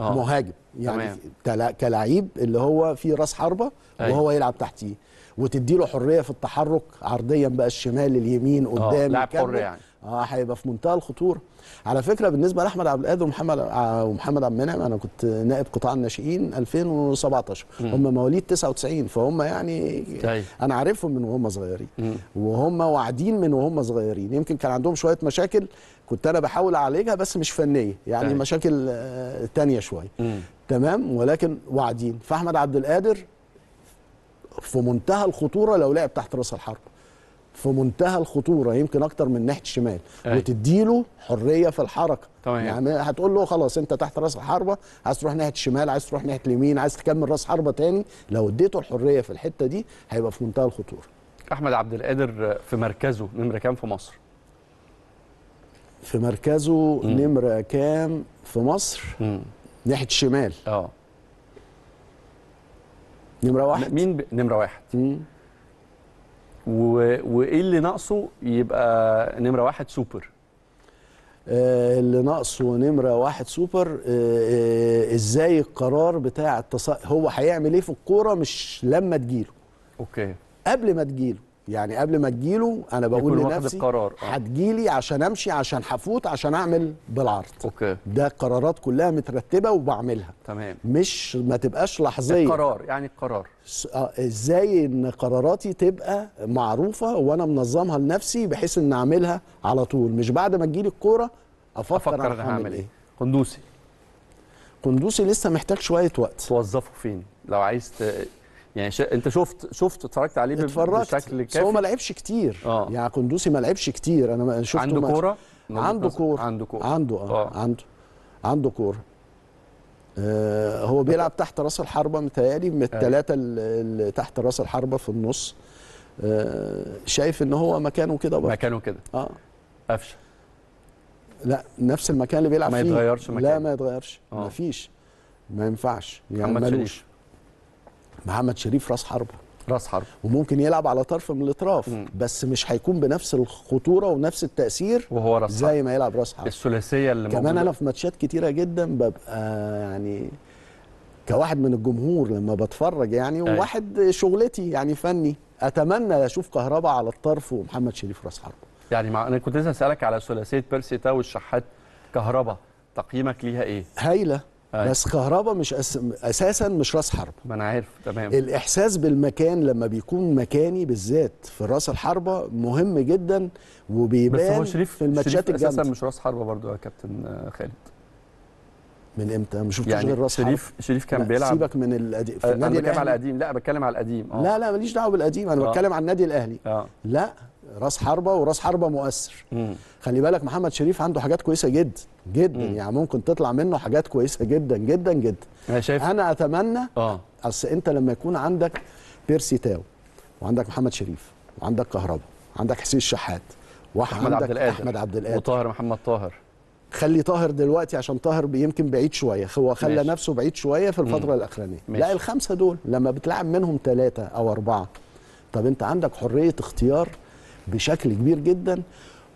S2: أوه. مهاجم يعني تمام. كلاعب اللي هو في راس حربه أيوه. وهو أيوه. يلعب تحتيه وتدي له حريه في التحرك عرضيا بقى الشمال اليمين آه، قدام لاعب حر يعني اه هيبقى في منتهى الخطوره على فكره بالنسبه لاحمد عبد القادر ومحمد آه، ومحمد عبد المنعم انا كنت نائب قطاع الناشئين 2017 هم مواليد 99 فهم يعني طيب. انا عارفهم من وهم صغيرين وهم واعدين من وهم صغيرين يمكن كان عندهم شويه مشاكل كنت انا بحاول اعالجها بس مش فنيه يعني طيب. مشاكل آه، تانية شويه تمام ولكن واعدين فاحمد عبد القادر في منتهى الخطوره لو لعب تحت راس الحرب في منتهى الخطوره يمكن اكتر من ناحيه الشمال وتديله حريه في الحركه طبعا. يعني هتقول له خلاص انت تحت راس الحربه عايز تروح ناحيه الشمال عايز تروح ناحيه اليمين عايز تكمل راس حربه تاني لو اديته الحريه في الحته دي هيبقى في منتهى الخطوره
S1: احمد عبد القادر في مركزه نمره كام في مصر
S2: في مركزه مم. نمره كام في مصر مم. ناحيه الشمال اه
S1: نمره واحد مين ب... نمره واحد و... وايه اللي ناقصه يبقى نمره واحد سوبر
S2: آه، اللي ناقصه نمره واحد سوبر آه، آه، ازاي القرار بتاع التص... هو هيعمل ايه في الكوره مش لما تجيله اوكي قبل ما تجيله يعني قبل ما تجيله انا بقول لنفسي القرار آه. هتجيلي عشان امشي عشان هفوت عشان اعمل بالعرض اوكي ده القرارات كلها مترتبه وبعملها تمام مش ما تبقاش لحظيه القرار يعني القرار آه، ازاي ان قراراتي تبقى معروفه وانا منظمها لنفسي بحيث ان اعملها على طول مش بعد ما تجيلي الكوره افكر, أفكر انا هعمل إيه. ايه قندوسي قندوسي لسه محتاج شويه وقت توظفه فين
S1: لو عايز ت... يعني ش... انت شفت شفت اتفرجت عليه اتفرجت بشكل كافي هو ما
S2: لعبش كتير آه. يعني قندوسي ما لعبش كتير انا شفته عنده كوره عنده كوره عنده كوره آه. عنده آه. عنده عنده كوره آه هو بيلعب تحت راس الحربه متهيألي من الثلاثه اللي تحت راس الحربه في النص آه شايف ان هو مكانه كده برضه مكانه كده اه قفشه لا نفس المكان اللي بيلعب ما فيه ما يتغيرش مكانه لا ما يتغيرش آه. ما فيش ما ينفعش يعني ملوش شريف محمد شريف راس حربه راس حرب وممكن يلعب على طرف من الاطراف مم. بس مش هيكون بنفس الخطوره ونفس التاثير وهو راس زي ما يلعب راس
S1: حرب الثلاثيه اللي كمان موجودة. انا
S2: في ماتشات كتيره جدا ببقى يعني كواحد من الجمهور لما بتفرج يعني أيوة. وواحد شغلتي يعني فني اتمنى اشوف كهربا على الطرف ومحمد شريف راس حرب
S1: يعني مع... انا كنت لسه اسالك على ثلاثيه بيرسي تاو والشحات كهربا تقييمك ليها ايه
S2: هايله أي. آه. بس كهرباء مش أس... اساسا مش راس حرب ما انا عارف تمام الاحساس بالمكان لما بيكون مكاني بالذات في راس الحربه مهم جدا وبيبان بس هو شريف في الماتشات الجامده اساسا
S1: مش راس حربه برضو يا كابتن آه، خالد
S2: من امتى ما شفتش يعني غير راس شريف حرب. شريف كان بيلعب سيبك من القديم في آه، النادي انا بتكلم على
S1: القديم لا بتكلم على القديم
S2: أوه. لا لا ماليش دعوه بالقديم انا أوه. بتكلم على النادي الاهلي أوه. لا راس حربه وراس حربه مؤثر مم. خلي بالك محمد شريف عنده حاجات كويسه جدا جدا مم. يعني ممكن تطلع منه حاجات كويسه جدا جدا جدا انا شايف انا اتمنى اه اصل انت لما يكون عندك بيرسي تاو وعندك محمد شريف وعندك كهربا وعندك حسين الشحات واحمد عبد القادر احمد عبد القادر وطاهر محمد طاهر خلي طاهر دلوقتي عشان طاهر يمكن بعيد شويه هو خلى ماشي. نفسه بعيد شويه في الفتره مم. الاخرانيه ماشي. لا الخمسه دول لما بتلعب منهم ثلاثه او اربعه طب انت عندك حريه اختيار بشكل كبير جدا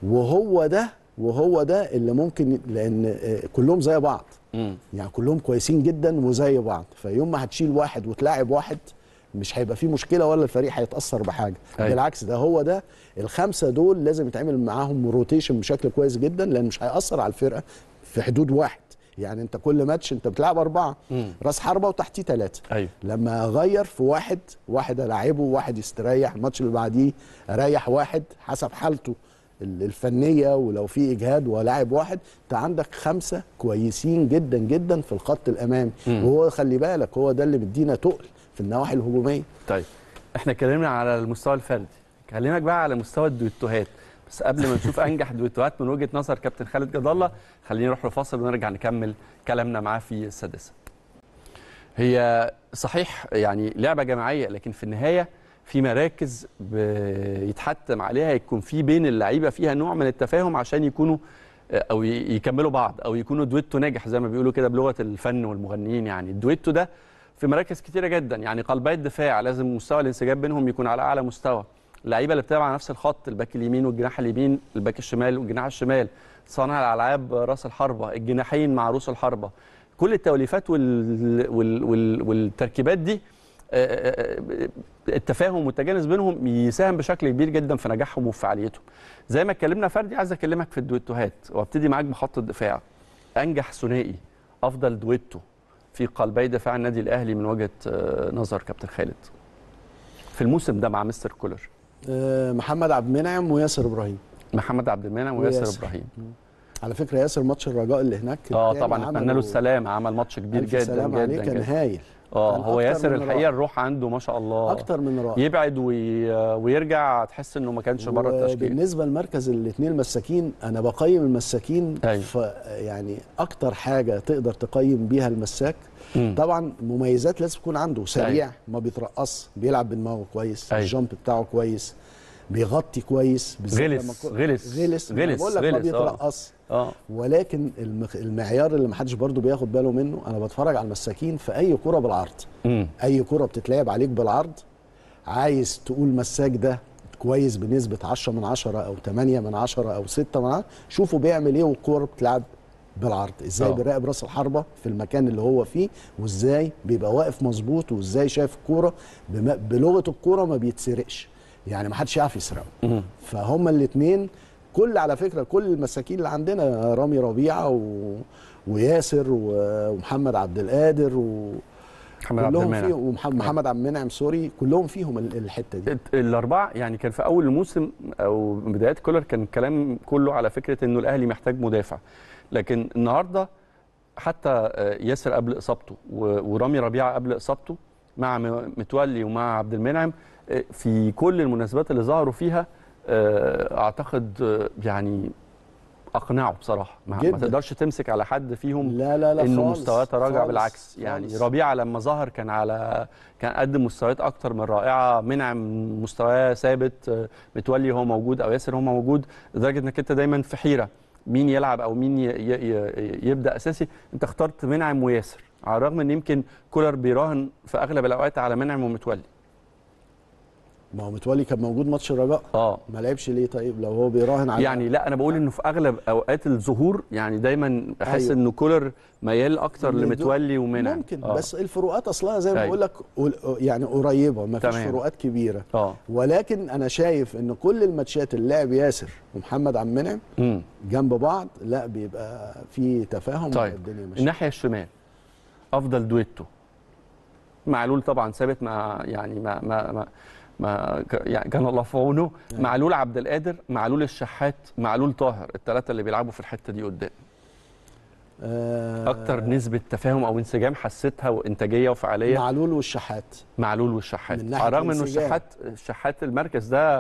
S2: وهو ده وهو ده اللي ممكن لان آه، كلهم زي بعض مم. يعني كلهم كويسين جدا وزي بعض فيوم ما هتشيل واحد وتلاعب واحد مش هيبقى فيه مشكله ولا الفريق هيتاثر بحاجه أيوة. بالعكس ده هو ده الخمسه دول لازم يتعمل معاهم روتيشن بشكل كويس جدا لان مش هياثر على الفرقه في حدود واحد يعني انت كل ماتش انت بتلعب اربعه مم. راس حربه وتحتيه ثلاثه أيوة. لما اغير في واحد واحد العبه واحد يستريح الماتش اللي بعديه اريح واحد حسب حالته الفنيه ولو في اجهاد ولاعب واحد انت عندك خمسه كويسين جدا جدا في الخط الامامي وهو خلي بالك هو ده اللي بيدينا تقل في النواحي الهجوميه
S1: طيب احنا اتكلمنا على المستوى الفردي اكلمك بقى على مستوى الدويتوهات بس قبل ما نشوف انجح دويتوهات من وجهه نظر كابتن خالد جد الله خلينا نروح لفاصل ونرجع نكمل كلامنا معاه في السادسه هي صحيح يعني لعبه جماعيه لكن في النهايه في مراكز يتحتم عليها يكون في بين اللعيبه فيها نوع من التفاهم عشان يكونوا آه، او يكملوا بعض او يكونوا دويتو ناجح زي ما بيقولوا كده بلغه الفن والمغنيين يعني الدويتو ده في مراكز كتيره جدا يعني قلبي الدفاع لازم مستوى الانسجام بينهم يكون على اعلى مستوى اللعيبه اللي بتلعب على نفس الخط الباك اليمين والجناح اليمين الباك الشمال والجناح الشمال صانع الالعاب راس الحربه الجناحين مع روس الحربه كل التوليفات وال... وال... وال... والتركيبات دي آه، آه، آه، التفاهم والتجانس بينهم يساهم بشكل كبير جدا في نجاحهم وفي فعاليتهم زي ما اتكلمنا فردي عايز اكلمك في الدويتوهات وابتدي معاك بخط الدفاع انجح ثنائي افضل دويتو في قلبي دفاع النادي الاهلي من وجهه نظر كابتن خالد في الموسم ده مع مستر كولر
S2: محمد عبد المنعم وياسر ابراهيم محمد عبد المنعم وياسر, وياسر ابراهيم على فكره ياسر ماتش الرجاء اللي هناك اه طبعا اتمنى له
S1: السلام عمل ماتش كبير جدا جدا كان هايل اه هو ياسر الحقيقه الروح عنده ما شاء الله اكتر من رائع يبعد وي... ويرجع تحس انه ما كانش بره التشكيل
S2: بالنسبه لمركز الاثنين المساكين انا بقيم المساكين أيوة. ف يعني اكتر حاجه تقدر تقيم بيها المساك مم. طبعا مميزات لازم تكون عنده سريع أيوة. ما بيترقص بيلعب بدماغه كويس أي. أيوه. الجامب بتاعه كويس بيغطي كويس غلس غلس غلس غلس بقول لك ما آه. بيترقص اه ولكن المعيار اللي ما حدش برضه بياخد باله منه انا بتفرج على المساكين في اي كره بالعرض م. اي كره بتتلعب عليك بالعرض عايز تقول مساك ده كويس بنسبه 10 من 10 او 8 من 10 او 6 من 10 شوفوا بيعمل ايه والكوره بتلعب بالعرض ازاي آه. بيراقب راس الحربه في المكان اللي هو فيه وازاي بيبقى واقف مظبوط وازاي شايف الكوره بلغه الكوره ما بيتسرقش يعني ما حدش يعرف يسرقه فهم الاثنين كل على فكره كل المساكين اللي عندنا رامي ربيعه و... وياسر و... ومحمد عبد القادر و... محمد عبد المنعم ومحمد عبد المنعم سوري كلهم فيهم الحته
S1: دي الاربعه يعني كان في اول الموسم او بدايات كولر كان الكلام كله على فكره انه الاهلي محتاج مدافع لكن النهارده حتى آه، ياسر قبل اصابته ورامي ربيعه قبل اصابته مع متولي ومع عبد المنعم في كل المناسبات اللي ظهروا فيها آه، اعتقد آه، يعني اقنعوا بصراحه ما, ما تقدرش تمسك على حد فيهم
S2: لا لا لا انه مستواه تراجع بالعكس يعني
S1: خالص. ربيعه لما ظهر كان على كان قدم مستويات اكتر من رائعه منعم مستواه ثابت آه، متولي هو موجود او ياسر هو موجود لدرجه انك انت دايما في حيره مين يلعب او مين يبدا اساسي انت اخترت منعم وياسر على الرغم ان يمكن كولر بيراهن في اغلب الاوقات على منعم
S2: ومتولي ما هو متولي كان موجود ماتش الرجاء اه ما لعبش ليه طيب لو هو بيراهن على يعني
S1: لا انا بقول انه في اغلب اوقات الظهور يعني دايما احس أيوه. انه كولر ميال اكتر لمتولي ومنع ممكن آه. بس
S2: الفروقات اصلها زي ما أيوه. بقول لك يعني قريبه ما فيش فروقات كبيره آه. ولكن انا شايف ان كل الماتشات اللي لعب ياسر ومحمد عبد المنعم جنب بعض لا بيبقى في تفاهم طيب. الدنيا ماشيه الناحيه
S1: الشمال افضل دويتو معلول طبعا ثابت مع يعني ما ما, ما ما يعني كان الله في عونه نعم. معلول عبد القادر معلول الشحات معلول طاهر الثلاثه اللي بيلعبوا في الحته دي قدام آه، اكتر نسبه تفاهم او انسجام حسيتها وانتاجيه وفعاليه معلول والشحات معلول
S2: والشحات على الرغم انه الشحات
S1: الشحات المركز ده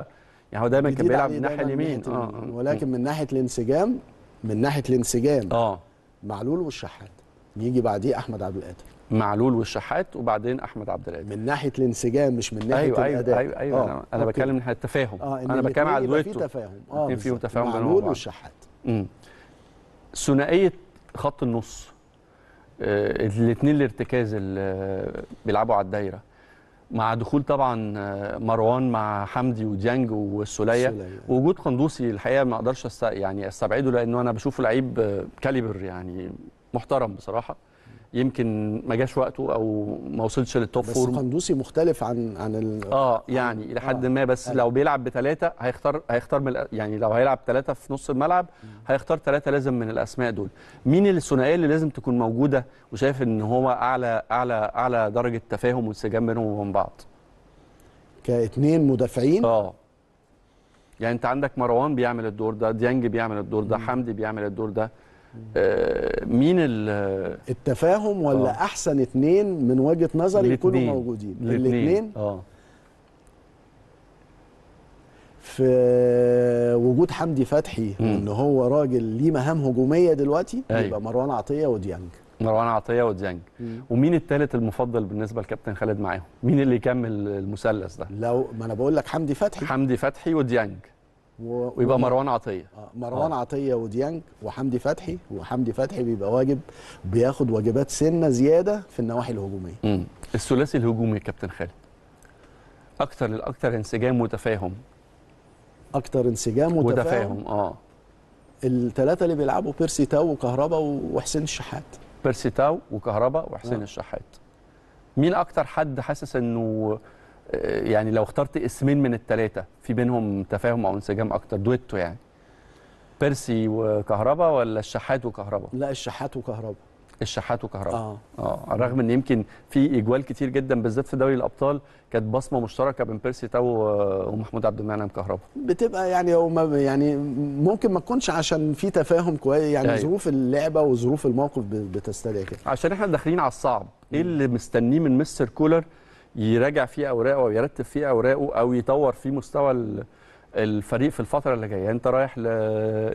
S1: يعني هو دايما كان بيلعب من الناحيه آه، اليمين آه. ولكن
S2: من ناحيه الانسجام من ناحيه الانسجام اه معلول والشحات يجي بعديه احمد عبد القادر معلول والشحات وبعدين احمد عبد العزيز من ناحيه الانسجام مش من ناحيه أيوة, أيوة، الاداء ايوه ايوه ايوه انا انا بتكلم
S1: من ناحيه التفاهم آه انا بتكلم على الدويتو في تفاهم
S2: اه في تفاهم معلول والشحات
S1: ثنائيه خط النص آه الاثنين الارتكاز اللي آه، بيلعبوا على الدايره مع دخول طبعا آه، مروان مع حمدي وديانج والسوليه وجود قندوسي الحقيقه ما اقدرش يعني استبعده لانه انا بشوفه لعيب آه، كاليبر يعني محترم بصراحه يمكن ما جاش وقته او ما وصلش للتوب فور بس
S2: قندوسي مختلف عن عن ال...
S1: اه يعني الى حد آه. ما بس آه. لو بيلعب بثلاثه هيختار هيختار من يعني لو هيلعب ثلاثه في نص الملعب هيختار ثلاثه لازم من الاسماء دول مين الثنائيه اللي لازم تكون موجوده وشايف ان هو اعلى اعلى اعلى درجه تفاهم وانسجام بينهم وبين بعض
S2: كاثنين مدافعين
S1: اه يعني انت عندك مروان بيعمل الدور ده ديانج بيعمل الدور ده حمدي بيعمل الدور ده آه، مين
S2: التفاهم ولا أوه. احسن اثنين من وجهه نظري يكونوا موجودين الاثنين اه في وجود حمدي فتحي ان هو راجل ليه مهام هجوميه دلوقتي أي. أيوه. يبقى مروان عطيه وديانج
S1: مروان عطيه وديانج ومين الثالث المفضل بالنسبه لكابتن خالد معاهم مين اللي يكمل المثلث ده لو ما انا بقول لك حمدي فتحي حمدي فتحي وديانج
S2: و... ويبقى مروان
S1: عطيه آه مروان آه.
S2: عطيه وديانج وحمدي فتحي وحمدي فتحي بيبقى واجب بياخد واجبات سنه زياده في النواحي الهجوميه
S1: امم الثلاثي الهجومي يا كابتن خالد اكثر الاكثر انسجام وتفاهم
S2: اكثر انسجام وتفاهم, وتفاهم. اه الثلاثه اللي بيلعبوا بيرسي تاو وكهربا وحسين الشحات
S1: بيرسي تاو وكهربا وحسين آه. الشحات مين اكثر حد حاسس انه آه، يعني لو اخترت اسمين من الثلاثه في بينهم تفاهم او انسجام اكتر دويتو يعني بيرسي وكهربا ولا الشحات وكهربا لا الشحات وكهربا الشحات وكهربا اه اه رغم ان يمكن في اجوال كتير جدا بالذات في دوري الابطال كانت بصمه مشتركه بين بيرسي تاو ومحمود عبد المنعم كهربا
S2: بتبقى يعني هو يعني ممكن ما تكونش عشان في تفاهم كويس يعني أيوة. ظروف اللعبه وظروف الموقف بتستدعي كده
S1: عشان احنا داخلين على الصعب ايه اللي مستنيه من مستر كولر يراجع فيه اوراقه او يرتب فيه اوراقه او يطور فيه مستوى الفريق في الفتره اللي جايه يعني انت رايح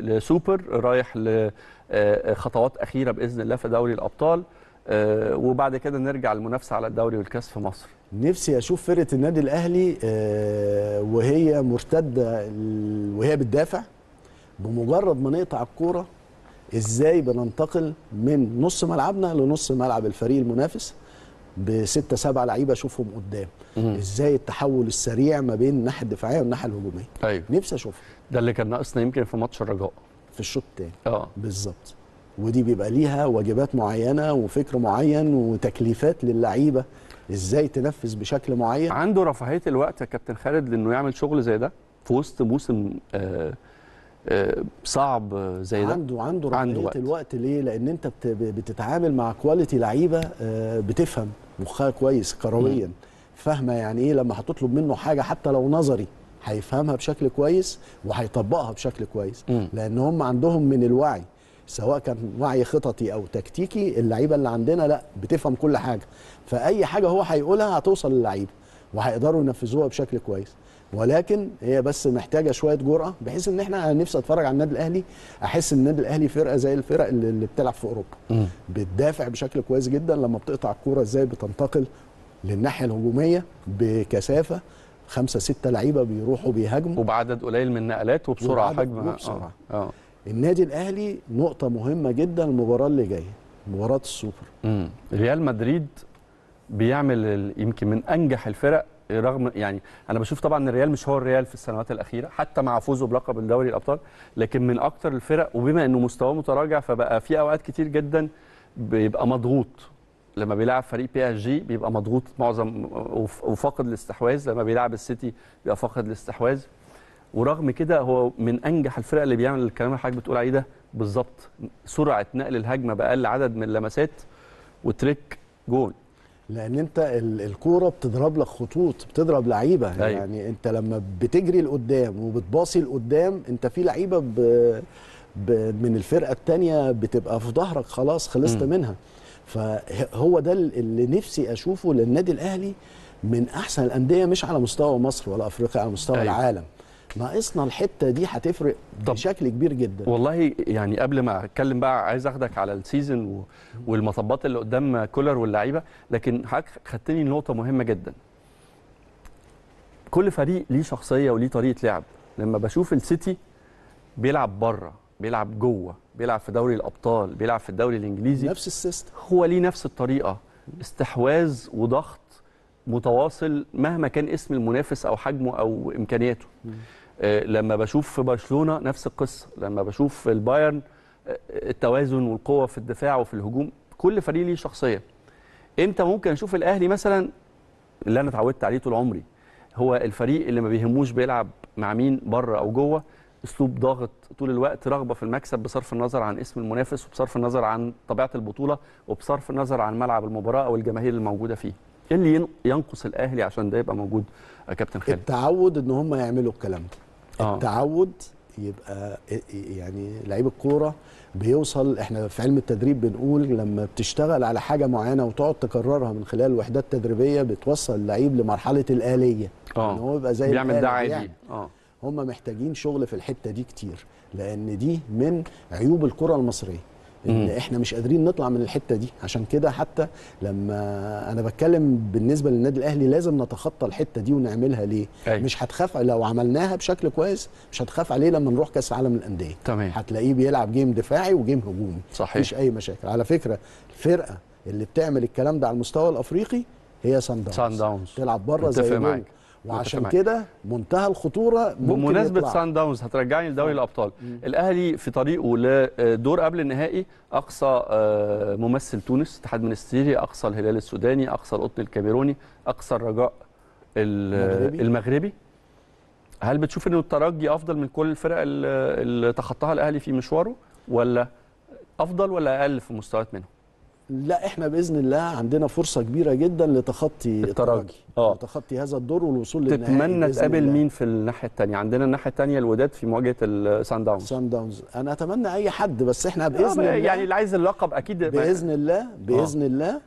S1: لسوبر رايح لخطوات آه، اخيره باذن الله في دوري الابطال آه، وبعد كده نرجع المنافسه على الدوري والكاس في مصر
S2: نفسي اشوف فرقه النادي الاهلي آه، وهي مرتده وهي بتدافع بمجرد ما نقطع الكوره ازاي بننتقل من نص ملعبنا لنص ملعب الفريق المنافس بستة سبعة لعيبة أشوفهم قدام مم. إزاي التحول السريع ما بين الناحية الدفاعية والناحية الهجومية أيوه. نفسي أشوفه ده اللي كان ناقصنا يمكن في ماتش الرجاء في الشوط الثاني اه بالظبط ودي بيبقى ليها واجبات معينة وفكر معين وتكليفات للعيبة إزاي تنفذ بشكل معين عنده
S1: رفاهية الوقت يا كابتن خالد لأنه يعمل شغل زي ده في وسط موسم آه, آه، صعب زي ده عنده عنده, عنده وقت.
S2: الوقت ليه لان انت بتتعامل مع كواليتي لعيبه آه، بتفهم مخها كويس كرويا فاهمه يعني ايه لما هتطلب منه حاجه حتى لو نظري هيفهمها بشكل كويس وهيطبقها بشكل كويس لان هم عندهم من الوعي سواء كان وعي خططي او تكتيكي اللعيبه اللي عندنا لا بتفهم كل حاجه فاي حاجه هو هيقولها هتوصل للعيبه وهيقدروا ينفذوها بشكل كويس ولكن هي بس محتاجه شويه جرأه بحيث ان احنا نفسي اتفرج على النادي الاهلي احس ان النادي الاهلي فرقه زي الفرق اللي, اللي بتلعب في اوروبا م. بتدافع بشكل كويس جدا لما بتقطع الكوره ازاي بتنتقل للناحيه الهجوميه بكثافه خمسه سته لعيبه بيروحوا بيهاجموا
S1: وبعدد قليل من النقلات وبسرعه حجم وبسرعه
S2: اه. اه النادي الاهلي نقطه مهمه جدا المباراه اللي جايه مباراه السوبر
S1: امم ريال مدريد بيعمل يمكن من انجح الفرق رغم يعني انا بشوف طبعا ان الريال مش هو الريال في السنوات الاخيره حتى مع فوزه بلقب الدوري الابطال لكن من اكتر الفرق وبما انه مستواه متراجع فبقى في اوقات كتير جدا بيبقى مضغوط لما بيلعب فريق بي اس جي بيبقى مضغوط معظم وفاقد الاستحواذ لما بيلعب السيتي بيبقى فاقد الاستحواذ ورغم كده هو من انجح الفرق اللي بيعمل الكلام اللي حضرتك بتقول عليه ده بالظبط سرعه نقل الهجمه باقل عدد من اللمسات وتريك
S2: جول لان انت الكوره بتضرب لك خطوط بتضرب لعيبه أيوة. يعني انت لما بتجري لقدام وبتباصي لقدام انت في لعيبه ب... ب... من الفرقه الثانيه بتبقى في ظهرك خلاص خلصت م. منها فهو ده اللي نفسي اشوفه للنادي الاهلي من احسن الانديه مش على مستوى مصر ولا افريقيا على مستوى أيوة. العالم ناقصنا الحته دي هتفرق بشكل كبير جدا
S1: والله يعني قبل ما اتكلم بقى عايز اخدك على السيزون والمطبات اللي قدام كولر واللعيبه لكن حضرتك خدتني نقطه مهمه جدا كل فريق ليه شخصيه وليه طريقه لعب لما بشوف السيتي بيلعب بره بيلعب جوه بيلعب في دوري الابطال بيلعب في الدوري الانجليزي نفس السيستم هو ليه نفس الطريقه استحواذ وضغط متواصل مهما كان اسم المنافس او حجمه او امكانياته آه، لما بشوف في برشلونه نفس القصه لما بشوف البايرن آه، آه، التوازن والقوه في الدفاع وفي الهجوم كل فريق ليه شخصيه امتى ممكن اشوف الاهلي مثلا اللي انا اتعودت عليه طول عمري هو الفريق اللي ما بيهموش بيلعب مع مين بره او جوه اسلوب ضاغط طول الوقت رغبه في المكسب بصرف النظر عن اسم المنافس وبصرف النظر عن طبيعه البطوله وبصرف النظر عن ملعب المباراه او الجماهير الموجوده فيه ايه اللي ينقص الاهلي عشان
S2: ده يبقى موجود كابتن خالد التعود ان هم يعملوا الكلام ده آه. التعود يبقى آه، يعني لعيب الكوره بيوصل احنا في علم التدريب بنقول لما بتشتغل على حاجه معينه وتقعد تكررها من خلال الوحدات التدريبيه بتوصل اللعيب لمرحله الاليه اه ان هو يبقى زي بيعمل ده عادي يعني. اه هم محتاجين شغل في الحته دي كتير لان دي من عيوب الكره المصريه ان احنا مش قادرين نطلع من الحته دي عشان كده حتى لما انا بتكلم بالنسبه للنادي الاهلي لازم نتخطى الحته دي ونعملها ليه أي. أيوة. مش هتخاف لو عملناها بشكل كويس مش هتخاف عليه لما نروح كاس عالم الانديه تمام هتلاقيه بيلعب جيم دفاعي وجيم هجومي صحيح مفيش اي مشاكل على فكره الفرقه اللي بتعمل الكلام ده على المستوى الافريقي هي سان داونز سان داونز تلعب بره زي معاك. وعشان كده منتهى الخطوره ممكن بمناسبه سان
S1: داونز هترجعني لدوري آه. الابطال الاهلي في طريقه لدور قبل النهائي اقصى آه، ممثل تونس اتحاد منستيري اقصى الهلال السوداني اقصى القطن الكاميروني اقصى الرجاء المغربي, المغربي. هل بتشوف انه الترجي افضل من كل الفرق اللي تخطاها الاهلي في مشواره ولا افضل ولا اقل في مستويات منهم
S2: لا احنا باذن الله عندنا فرصه كبيره جدا لتخطي الترجي اه لتخطي هذا الدور والوصول للنهائي تتمنى تقابل مين
S1: في الناحيه الثانيه عندنا الناحيه الثانيه الوداد في مواجهه
S2: السان داونز سان داونز انا اتمنى اي حد بس احنا آه، باذن الله يعني اللي
S1: عايز اللقب اكيد باذن
S2: الله آه. باذن الله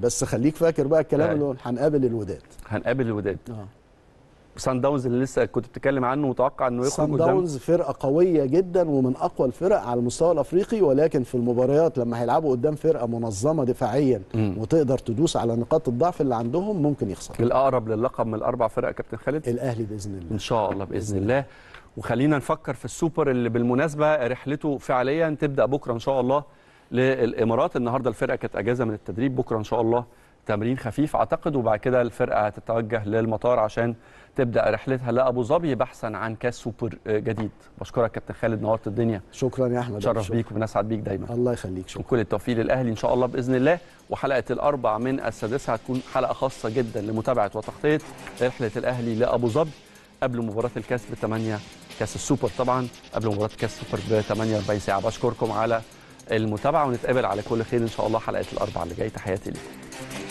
S2: بس خليك فاكر بقى الكلام آه. اللي هنقابل الوداد
S1: هنقابل الوداد آه. سان داونز اللي لسه كنت بتتكلم عنه متوقع انه يخرج سان داونز
S2: فرقه قويه جدا ومن اقوى الفرق على المستوى الافريقي ولكن في المباريات لما هيلعبوا قدام فرقه منظمه دفاعيا مم. وتقدر تدوس على نقاط الضعف اللي عندهم ممكن يخسر
S1: الاقرب للقب من الاربع فرق يا كابتن خالد الاهلي باذن الله ان شاء الله باذن, بإذن الله. الله وخلينا نفكر في السوبر اللي بالمناسبه رحلته فعليا تبدا بكره ان شاء الله للامارات النهارده الفرقه كانت اجازه من التدريب بكره ان شاء الله تمرين خفيف اعتقد وبعد كده الفرقه هتتوجه للمطار عشان تبدا رحلتها لابو ظبي بحثا عن كاس سوبر آه، جديد بشكرك كابتن خالد نورت الدنيا شكرا يا احمد شرف بيك وبنسعد بيك دايما الله يخليك شكرا وكل التوفيق للاهلي ان شاء الله باذن الله وحلقه الاربع من السادسه هتكون حلقه خاصه جدا لمتابعه وتغطيه رحله الاهلي لابو ظبي قبل مباراه الكاس ب 8 كاس السوبر طبعا قبل مباراه كاس السوبر ب 48 ساعه بشكركم على المتابعه ونتقابل على كل خير ان شاء الله حلقه الاربع اللي جاي تحياتي
S2: ليكم